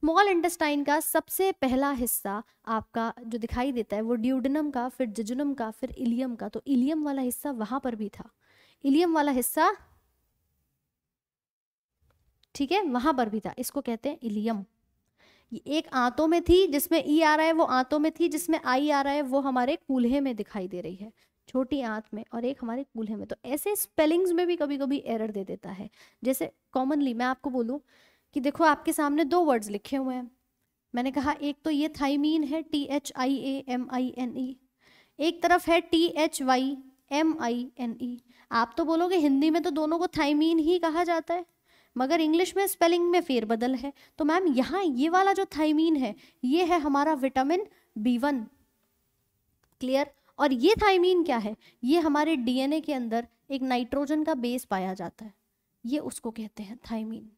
स्मॉल इंटेस्टाइन का सबसे पहला हिस्सा आपका जो दिखाई देता है वो ड्यूडनम का फिर जजुनम का फिर इलियम का तो इलियम वाला हिस्सा वहां पर भी था इलियम वाला हिस्सा ठीक है वहां पर भी था इसको कहते हैं इलियम ये एक आंतों में थी जिसमें ई आ रहा है वो आंतों में थी जिसमें आई आ रहा है वो हमारे कूल्हे में दिखाई दे रही है छोटी आंत में और एक हमारे कूल्हे में तो ऐसे स्पेलिंग्स में भी कभी कभी एरर दे देता है जैसे कॉमनली मैं आपको बोलूं कि देखो आपके सामने दो वर्ड्स लिखे हुए हैं मैंने कहा एक तो ये थाइमीन है T H I A M I N E एक तरफ है T H Y M I N E आप तो बोलोगे हिंदी में तो दोनों को थाइमीन ही कहा जाता है मगर इंग्लिश में स्पेलिंग में फेरबदल है तो मैम यहाँ ये वाला जो थाइमीन है ये है हमारा विटामिन बी वन क्लियर और ये थाइमीन क्या है ये हमारे डीएनए के अंदर एक नाइट्रोजन का बेस पाया जाता है ये उसको कहते हैं थाइमीन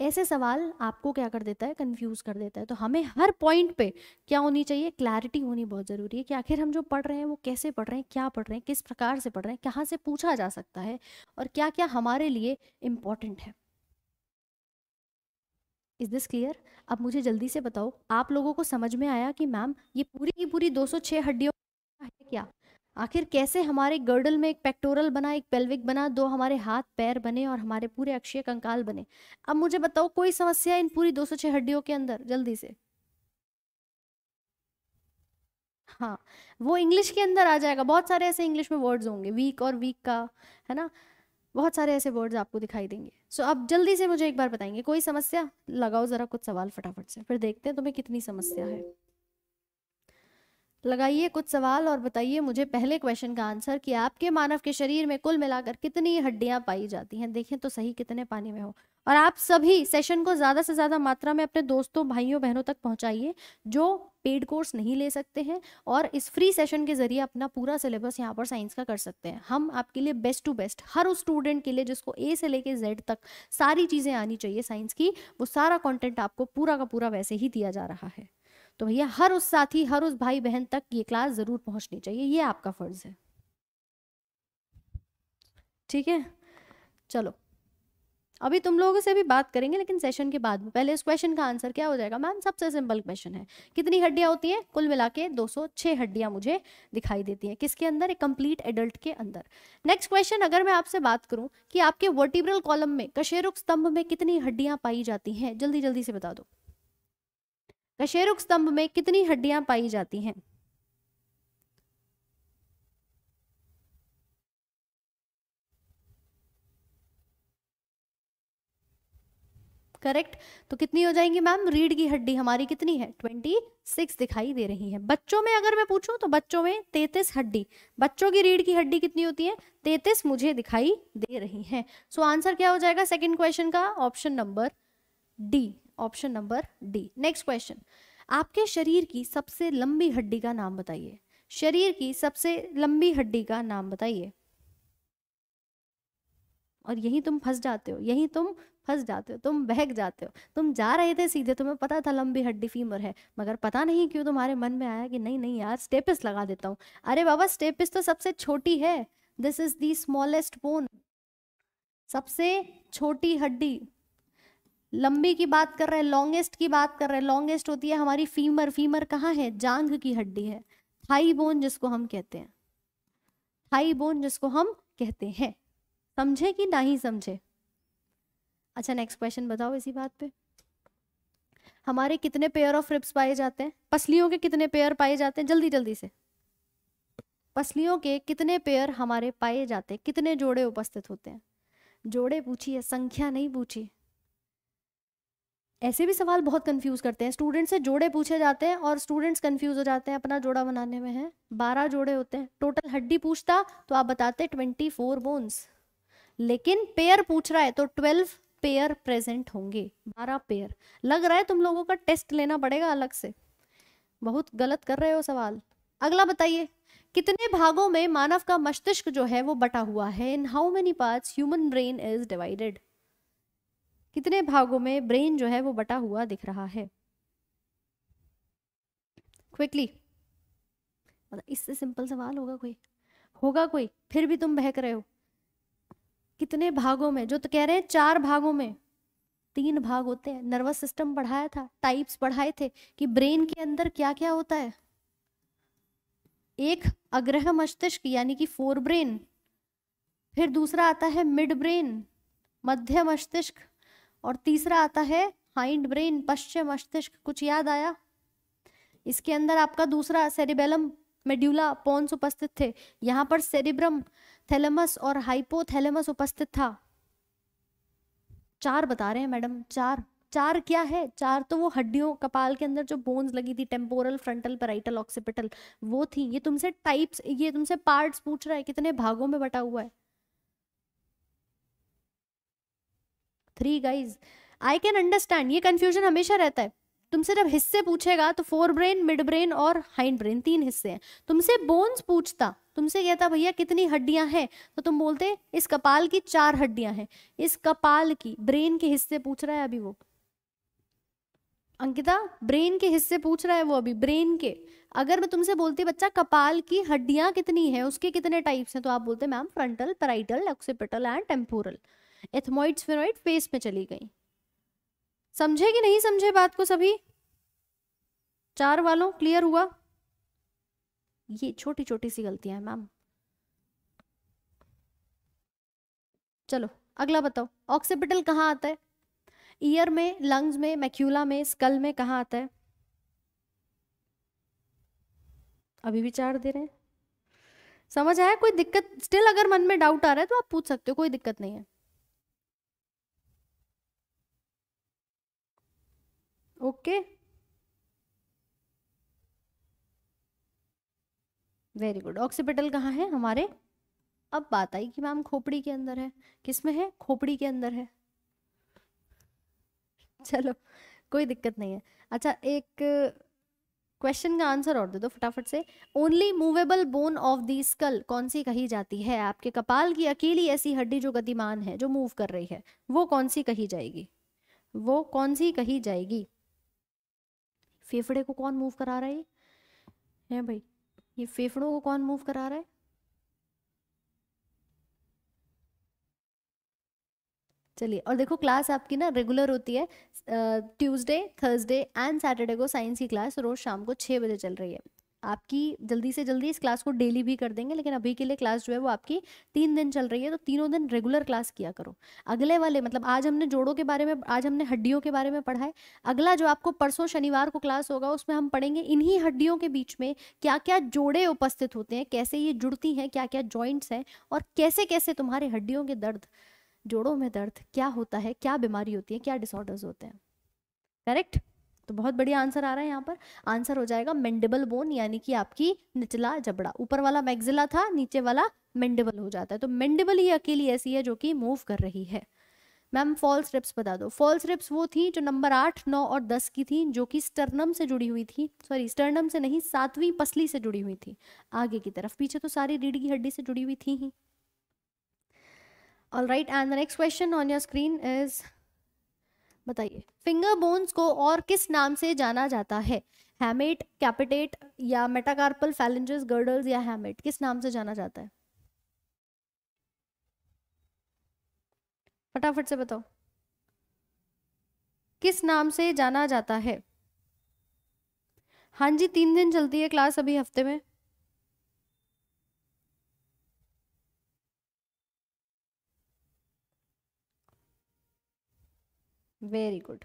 ऐसे सवाल आपको क्या कर देता है कंफ्यूज कर देता है तो हमें हर पॉइंट पे क्या होनी चाहिए क्लैरिटी होनी बहुत ज़रूरी है कि आखिर हम जो पढ़ रहे हैं वो कैसे पढ़ रहे हैं क्या पढ़ रहे हैं किस प्रकार से पढ़ रहे हैं कहाँ से पूछा जा सकता है और क्या क्या हमारे लिए इम्पॉर्टेंट है इज़ दिस क्लियर अब मुझे जल्दी से बताओ आप लोगों को समझ में आया कि मैम ये पूरी की पूरी दो हड्डियों है क्या आखिर कैसे हमारे गर्डल में एक पेक्टोरल बना एक पेल्विक बना दो हमारे हाथ पैर बने और हमारे पूरे अक्षय कंकाल बने अब मुझे बताओ कोई समस्या इन पूरी 206 हड्डियों के अंदर जल्दी से हाँ वो इंग्लिश के अंदर आ जाएगा बहुत सारे ऐसे इंग्लिश में वर्ड्स होंगे वीक और वीक का है ना बहुत सारे ऐसे वर्ड्स आपको दिखाई देंगे सो so, आप जल्दी से मुझे एक बार बताएंगे कोई समस्या लगाओ ज़रा कुछ सवाल फटाफट से फिर देखते हैं तुम्हें कितनी समस्या है लगाइए कुछ सवाल और बताइए मुझे पहले क्वेश्चन का आंसर कि आपके मानव के शरीर में कुल मिलाकर कितनी हड्डियां पाई जाती हैं देखें तो सही कितने पानी में हो और आप सभी सेशन को ज़्यादा से ज़्यादा मात्रा में अपने दोस्तों भाइयों बहनों तक पहुंचाइए जो पेड कोर्स नहीं ले सकते हैं और इस फ्री सेशन के ज़रिए अपना पूरा सिलेबस यहाँ पर साइंस का कर सकते हैं हम आपके लिए बेस्ट टू बेस्ट हर उस स्टूडेंट के लिए जिसको ए से लेके जेड तक सारी चीज़ें आनी चाहिए साइंस की वो सारा कॉन्टेंट आपको पूरा का पूरा वैसे ही दिया जा रहा है तो भैया हर उस साथी हर उस भाई बहन तक ये क्लास ज़रूर पहुंचनी चाहिए ये आपका फ़र्ज़ है ठीक है चलो अभी तुम लोगों से भी बात करेंगे लेकिन सेशन के बाद में पहले इस क्वेश्चन का आंसर क्या हो जाएगा मैम सबसे सिंपल क्वेश्चन है कितनी हड्डियां होती हैं कुल मिला के दो हड्डियां मुझे दिखाई देती हैं किसके अंदर एक कंप्लीट एडल्ट के अंदर नेक्स्ट क्वेश्चन अगर मैं आपसे बात करूं कि आपके वर्टिब्रल कॉलम में कशेरुक स्तंभ में कितनी हड्डियां पाई जाती हैं जल्दी जल्दी से बता दो कशेरुक स्तंभ में कितनी हड्डियां पाई जाती हैं करेक्ट तो कितनी हो जाएंगी मैम रीढ़ की हड्डी हमारी कितनी है ट्वेंटी सिक्स दिखाई दे रही है बच्चों में अगर मैं पूछूं तो बच्चों में तैतीस हड्डी बच्चों की रीढ़ की हड्डी कितनी होती है तैतीस मुझे दिखाई दे रही है सो so, आंसर क्या हो जाएगा सेकेंड क्वेश्चन का option number D option number D next question आपके शरीर की सबसे लंबी हड्डी का नाम बताइए शरीर की सबसे लंबी हड्डी का नाम बताइए और यही तुम फंस जाते हो यही तुम फंस जाते हो तुम बहक जाते हो तुम जा रहे थे सीधे तुम्हें पता था लंबी हड्डी फीमर है मगर पता नहीं क्यों तुम्हारे मन में आया कि नहीं नहीं यार स्टेपिस लगा देता हूँ अरे बाबा स्टेपिस तो सबसे छोटी है this is the smallest bone सबसे छोटी हड्डी लंबी की बात कर रहे हैं लॉन्गेस्ट की बात कर रहे हैं लॉन्गेस्ट होती है हमारी फीमर फीमर कहाँ है जांघ की हड्डी है थाई बोन जिसको हम कहते हैं थाई बोन जिसको हम कहते हैं समझे कि ना ही समझे अच्छा नेक्स्ट क्वेश्चन बताओ इसी बात पे हमारे कितने पेयर ऑफ रिप्स पाए जाते हैं पसलियों के कितने पेयर पाए जाते हैं जल्दी जल्दी से पसलियों के कितने पेयर हमारे पाए जाते हैं कितने जोड़े उपस्थित होते हैं जोड़े पूछिए संख्या नहीं पूछी ऐसे भी सवाल बहुत कंफ्यूज करते हैं स्टूडेंट से जोड़े पूछे जाते हैं और स्टूडेंट्स कंफ्यूज हो जाते हैं अपना जोड़ा बनाने में है बारह जोड़े होते हैं टोटल हड्डी पूछता तो आप बताते ट्वेंटी फोर बोन्स लेकिन पेयर पूछ रहा है तो ट्वेल्व पेयर प्रेजेंट होंगे बारह पेयर लग रहा है तुम लोगों का टेस्ट लेना पड़ेगा अलग से बहुत गलत कर रहे हो सवाल अगला बताइए कितने भागों में मानव का मस्तिष्क जो है वो बटा हुआ है in how many parts human brain is divided कितने भागों में ब्रेन जो है वो बटा हुआ दिख रहा है क्विकली मतलब इससे सिंपल सवाल होगा कोई होगा कोई फिर भी तुम बहक रहे हो कितने भागों में जो तो कह रहे हैं चार भागों में तीन भाग होते हैं नर्वस सिस्टम पढ़ाया था टाइप्स पढ़ाए थे कि ब्रेन के अंदर क्या क्या होता है एक अग्रह मस्तिष्क यानी कि फोर ब्रेन फिर दूसरा आता है मिड ब्रेन मध्य मस्तिष्क और तीसरा आता है हाइंड ब्रेन पश्चिम मस्तिष्क कुछ याद आया इसके अंदर आपका दूसरा सेरिबेलम मेड्यूला पोन्स उपस्थित थे यहाँ पर सेरिब्रम थैलेमस और हाइपोथैलेमस उपस्थित था चार बता रहे हैं मैडम चार चार क्या है चार तो वो हड्डियों कपाल के अंदर जो बोन्स लगी थी टेम्पोरल फ्रंटल पेराइटल ऑक्सीपिटल वो थी ये तुमसे टाइप्स ये तुमसे पार्ट्स पूछ रहा है कितने भागों में बटा हुआ है three guys I can understand ये कन्फ्यूजन हमेशा रहता है तुमसे जब हिस्से पूछेगा तो फोर ब्रेन मिड ब्रेन और हाइंड ब्रेन तीन हिस्से हैं तुमसे बोन्स पूछता तुमसे कहता भैया कितनी हड्डियां हैं तो तुम बोलते इस कपाल की चार हड्डियां हैं इस कपाल की ब्रेन के हिस्से पूछ रहा है अभी वो अंकिता ब्रेन के हिस्से पूछ रहा है वो अभी ब्रेन के अगर मैं तुमसे बोलती बच्चा कपाल की हड्डियां कितनी है उसके कितने टाइप्स हैं तो आप बोलते ma'am frontal parietal occipital and temporal ethmoids sphenoid face में चली गई समझे कि नहीं समझे बात को सभी चार वालों क्लियर हुआ ये छोटी छोटी सी गलतियां हैं मैम चलो अगला बताओ ऑक्सीपिटल कहाँ आता है ईयर में लंग्स में मैक्यूला में स्कल में कहाँ आता है अभी भी चार दे रहे हैं समझ आया कोई दिक्कत स्टिल अगर मन में डाउट आ रहा है तो आप पूछ सकते हो कोई दिक्कत नहीं है ओके वेरी गुड ऑक्सीपिटल कहाँ है हमारे अब बात आई कि मैम खोपड़ी के अंदर है किस में है खोपड़ी के अंदर है चलो कोई दिक्कत नहीं है अच्छा एक क्वेश्चन का आंसर और दे दो फटाफट से only movable bone of the skull कौन सी कही जाती है आपके कपाल की अकेली ऐसी हड्डी जो गतिमान है जो मूव कर रही है वो कौन सी कही जाएगी वो कौन सी कही जाएगी फेफड़े को कौन मूव करा रहा है है भाई ये फेफड़ों को कौन मूव करा रहा है चलिए और देखो क्लास आपकी ना रेगुलर होती है ट्यूसडे थर्सडे एंड सैटरडे को साइंस की क्लास रोज शाम को छः बजे चल रही है आपकी जल्दी से जल्दी इस क्लास को डेली भी कर देंगे लेकिन अभी के लिए क्लास जो है वो आपकी तीन दिन चल रही है तो तीनों दिन रेगुलर क्लास किया करो अगले वाले मतलब आज हमने जोड़ों के बारे में आज हमने हड्डियों के बारे में पढ़ा है अगला जो आपको परसों शनिवार को क्लास होगा उसमें हम पढ़ेंगे इन्हीं हड्डियों के बीच में क्या क्या जोड़े उपस्थित होते हैं कैसे ये जुड़ती हैं क्या क्या ज्वाइंट्स हैं और कैसे कैसे तुम्हारे हड्डियों के दर्द जोड़ों में दर्द क्या होता है क्या बीमारी होती है क्या डिसऑर्डर्स होते हैं करेक्ट तो बहुत बढ़िया आंसर आ रहा है यहाँ पर आंसर हो जाएगा मेंडेबल बोन यानी कि आपकी निचला जबड़ा ऊपर वाला मैग्जिला था नीचे वाला मेंडेबल हो जाता है तो मेंडेबल ही अकेली ऐसी है जो कि मूव कर रही है मैम फॉल्स रिप्स बता दो फॉल्स रिप्स वो थी जो नंबर आठ नौ और दस की थी जो कि स्टर्नम से जुड़ी हुई थी सॉरी स्टर्नम से नहीं सातवीं पसली से जुड़ी हुई थी आगे की तरफ पीछे तो सारी रीढ़ की हड्डी से जुड़ी हुई थी ही all right and the next question on your screen is बताइए फिंगर बोन्स को और किस नाम से जाना जाता है हैमेट कैपिटेट या मेटाकार्पल फैलेंजेस गर्डल्स या हैमेट किस नाम से जाना जाता है फटाफट से बताओ किस नाम से जाना जाता है हाँ जी तीन दिन चलती है क्लास अभी हफ्ते में very good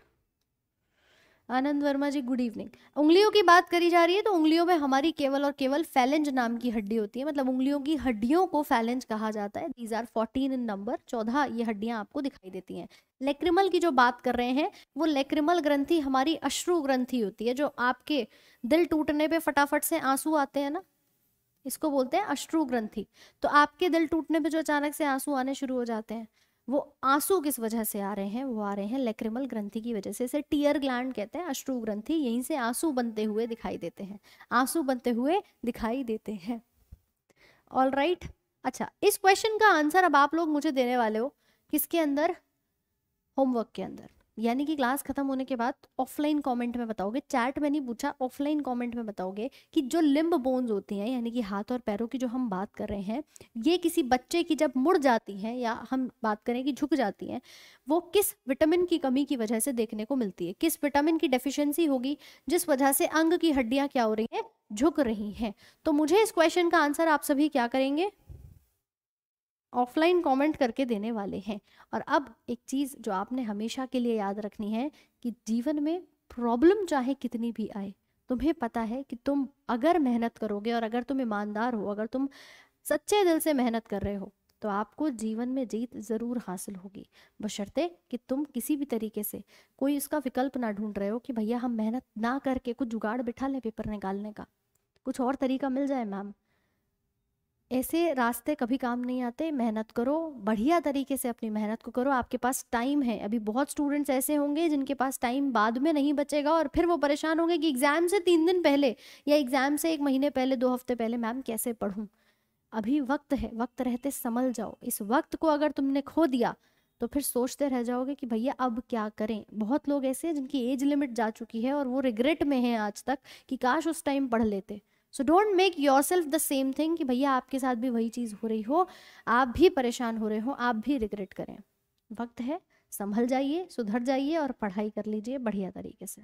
Anand Verma ji good evening उंगलियों की बात करी जा रही है तो उंगलियों में हमारी केवल और केवल फैलेंज नाम की हड्डी होती है मतलब उंगलियों की हड्डियों को फैलेंज कहा जाता है these are fourteen in number चौदह ये हड्डियां आपको दिखाई देती हैं लेक्रिमल की जो बात कर रहे हैं वो लेक्रिमल ग्रंथी हमारी अश्रु ग्रंथी होती है जो आपके दिल टूटने पर फटाफट से आंसू आते हैं ना इसको बोलते हैं अश्रु ग्रंथी तो आपके दिल टूटने पर जो अचानक से आंसू आने शुरू हो जाते हैं वो आंसू किस वजह से आ रहे हैं वो आ रहे हैं लेक्रिमल ग्रंथि की वजह से इसे टीयर ग्लैंड कहते हैं अश्रु ग्रंथि यहीं से आंसू बनते हुए दिखाई देते हैं आंसू बनते हुए दिखाई देते हैं ऑल राइट right? अच्छा इस क्वेश्चन का आंसर अब आप लोग मुझे देने वाले हो किसके अंदर होमवर्क के अंदर यानी कि क्लास खत्म होने के बाद ऑफलाइन कमेंट में बताओगे चैट में नहीं पूछा ऑफलाइन कमेंट में बताओगे कि जो लिम्ब बोन्स होती हैं यानी कि हाथ और पैरों की जो हम बात कर रहे हैं ये किसी बच्चे की जब मुड़ जाती हैं या हम बात करें कि झुक जाती हैं वो किस विटामिन की कमी की वजह से देखने को मिलती है किस विटामिन की डेफिशिएंसी होगी जिस वजह से अंग की हड्डियाँ क्या हो रही हैं झुक रही हैं तो मुझे इस क्वेश्चन का आंसर आप सभी क्या करेंगे ऑफलाइन कमेंट करके देने वाले हैं और अब एक चीज़ जो आपने हमेशा के लिए याद रखनी है कि जीवन में प्रॉब्लम चाहे कितनी भी आए तुम्हें पता है कि तुम अगर मेहनत करोगे और अगर तुम ईमानदार हो अगर तुम सच्चे दिल से मेहनत कर रहे हो तो आपको जीवन में जीत ज़रूर हासिल होगी बशर्ते कि तुम किसी भी तरीके से कोई उसका विकल्प ना ढूंढ रहे हो कि भैया हम मेहनत ना करके कुछ जुगाड़ बिठा लें पेपर निकालने का कुछ और तरीका मिल जाए मैम ऐसे रास्ते कभी काम नहीं आते मेहनत करो बढ़िया तरीके से अपनी मेहनत को करो आपके पास टाइम है अभी बहुत स्टूडेंट्स ऐसे होंगे जिनके पास टाइम बाद में नहीं बचेगा और फिर वो परेशान होंगे कि एग्ज़ाम से तीन दिन पहले या एग्ज़ाम से एक महीने पहले दो हफ्ते पहले मैम कैसे पढ़ूँ अभी वक्त है वक्त रहते संभल जाओ इस वक्त को अगर तुमने खो दिया तो फिर सोचते रह जाओगे कि भैया अब क्या करें बहुत लोग ऐसे हैं जिनकी एज लिमिट जा चुकी है और वो रिग्रेट में हैं आज तक कि काश उस टाइम पढ़ लेते so don't make yourself the same thing कि भैया आपके साथ भी वही चीज़ हो रही हो आप भी परेशान हो रहे हो आप भी रिग्रेट करें वक्त है संभल जाइए सुधर जाइए और पढ़ाई कर लीजिए बढ़िया तरीके से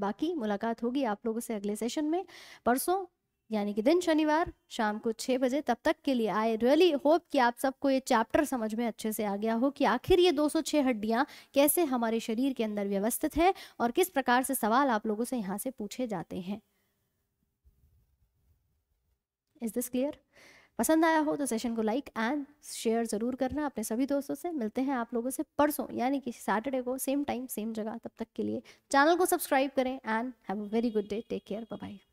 बाकी मुलाकात होगी आप लोगों से अगले सेशन में परसों यानी कि दिन शनिवार शाम को छः बजे तब तक के लिए आई रियली होप कि आप सबको ये चैप्टर समझ में अच्छे से आ गया हो कि आखिर ये 206 हड्डियाँ कैसे हमारे शरीर के अंदर व्यवस्थित हैं और किस प्रकार से सवाल आप लोगों से यहाँ से पूछे जाते हैं इज़ दिस क्लियर पसंद आया हो तो सेशन को लाइक एंड शेयर ज़रूर करना अपने सभी दोस्तों से मिलते हैं आप लोगों से परसों यानी कि सैटरडे को सेम टाइम सेम जगह तब तक के लिए चैनल को सब्सक्राइब करें and have a very good day take care bye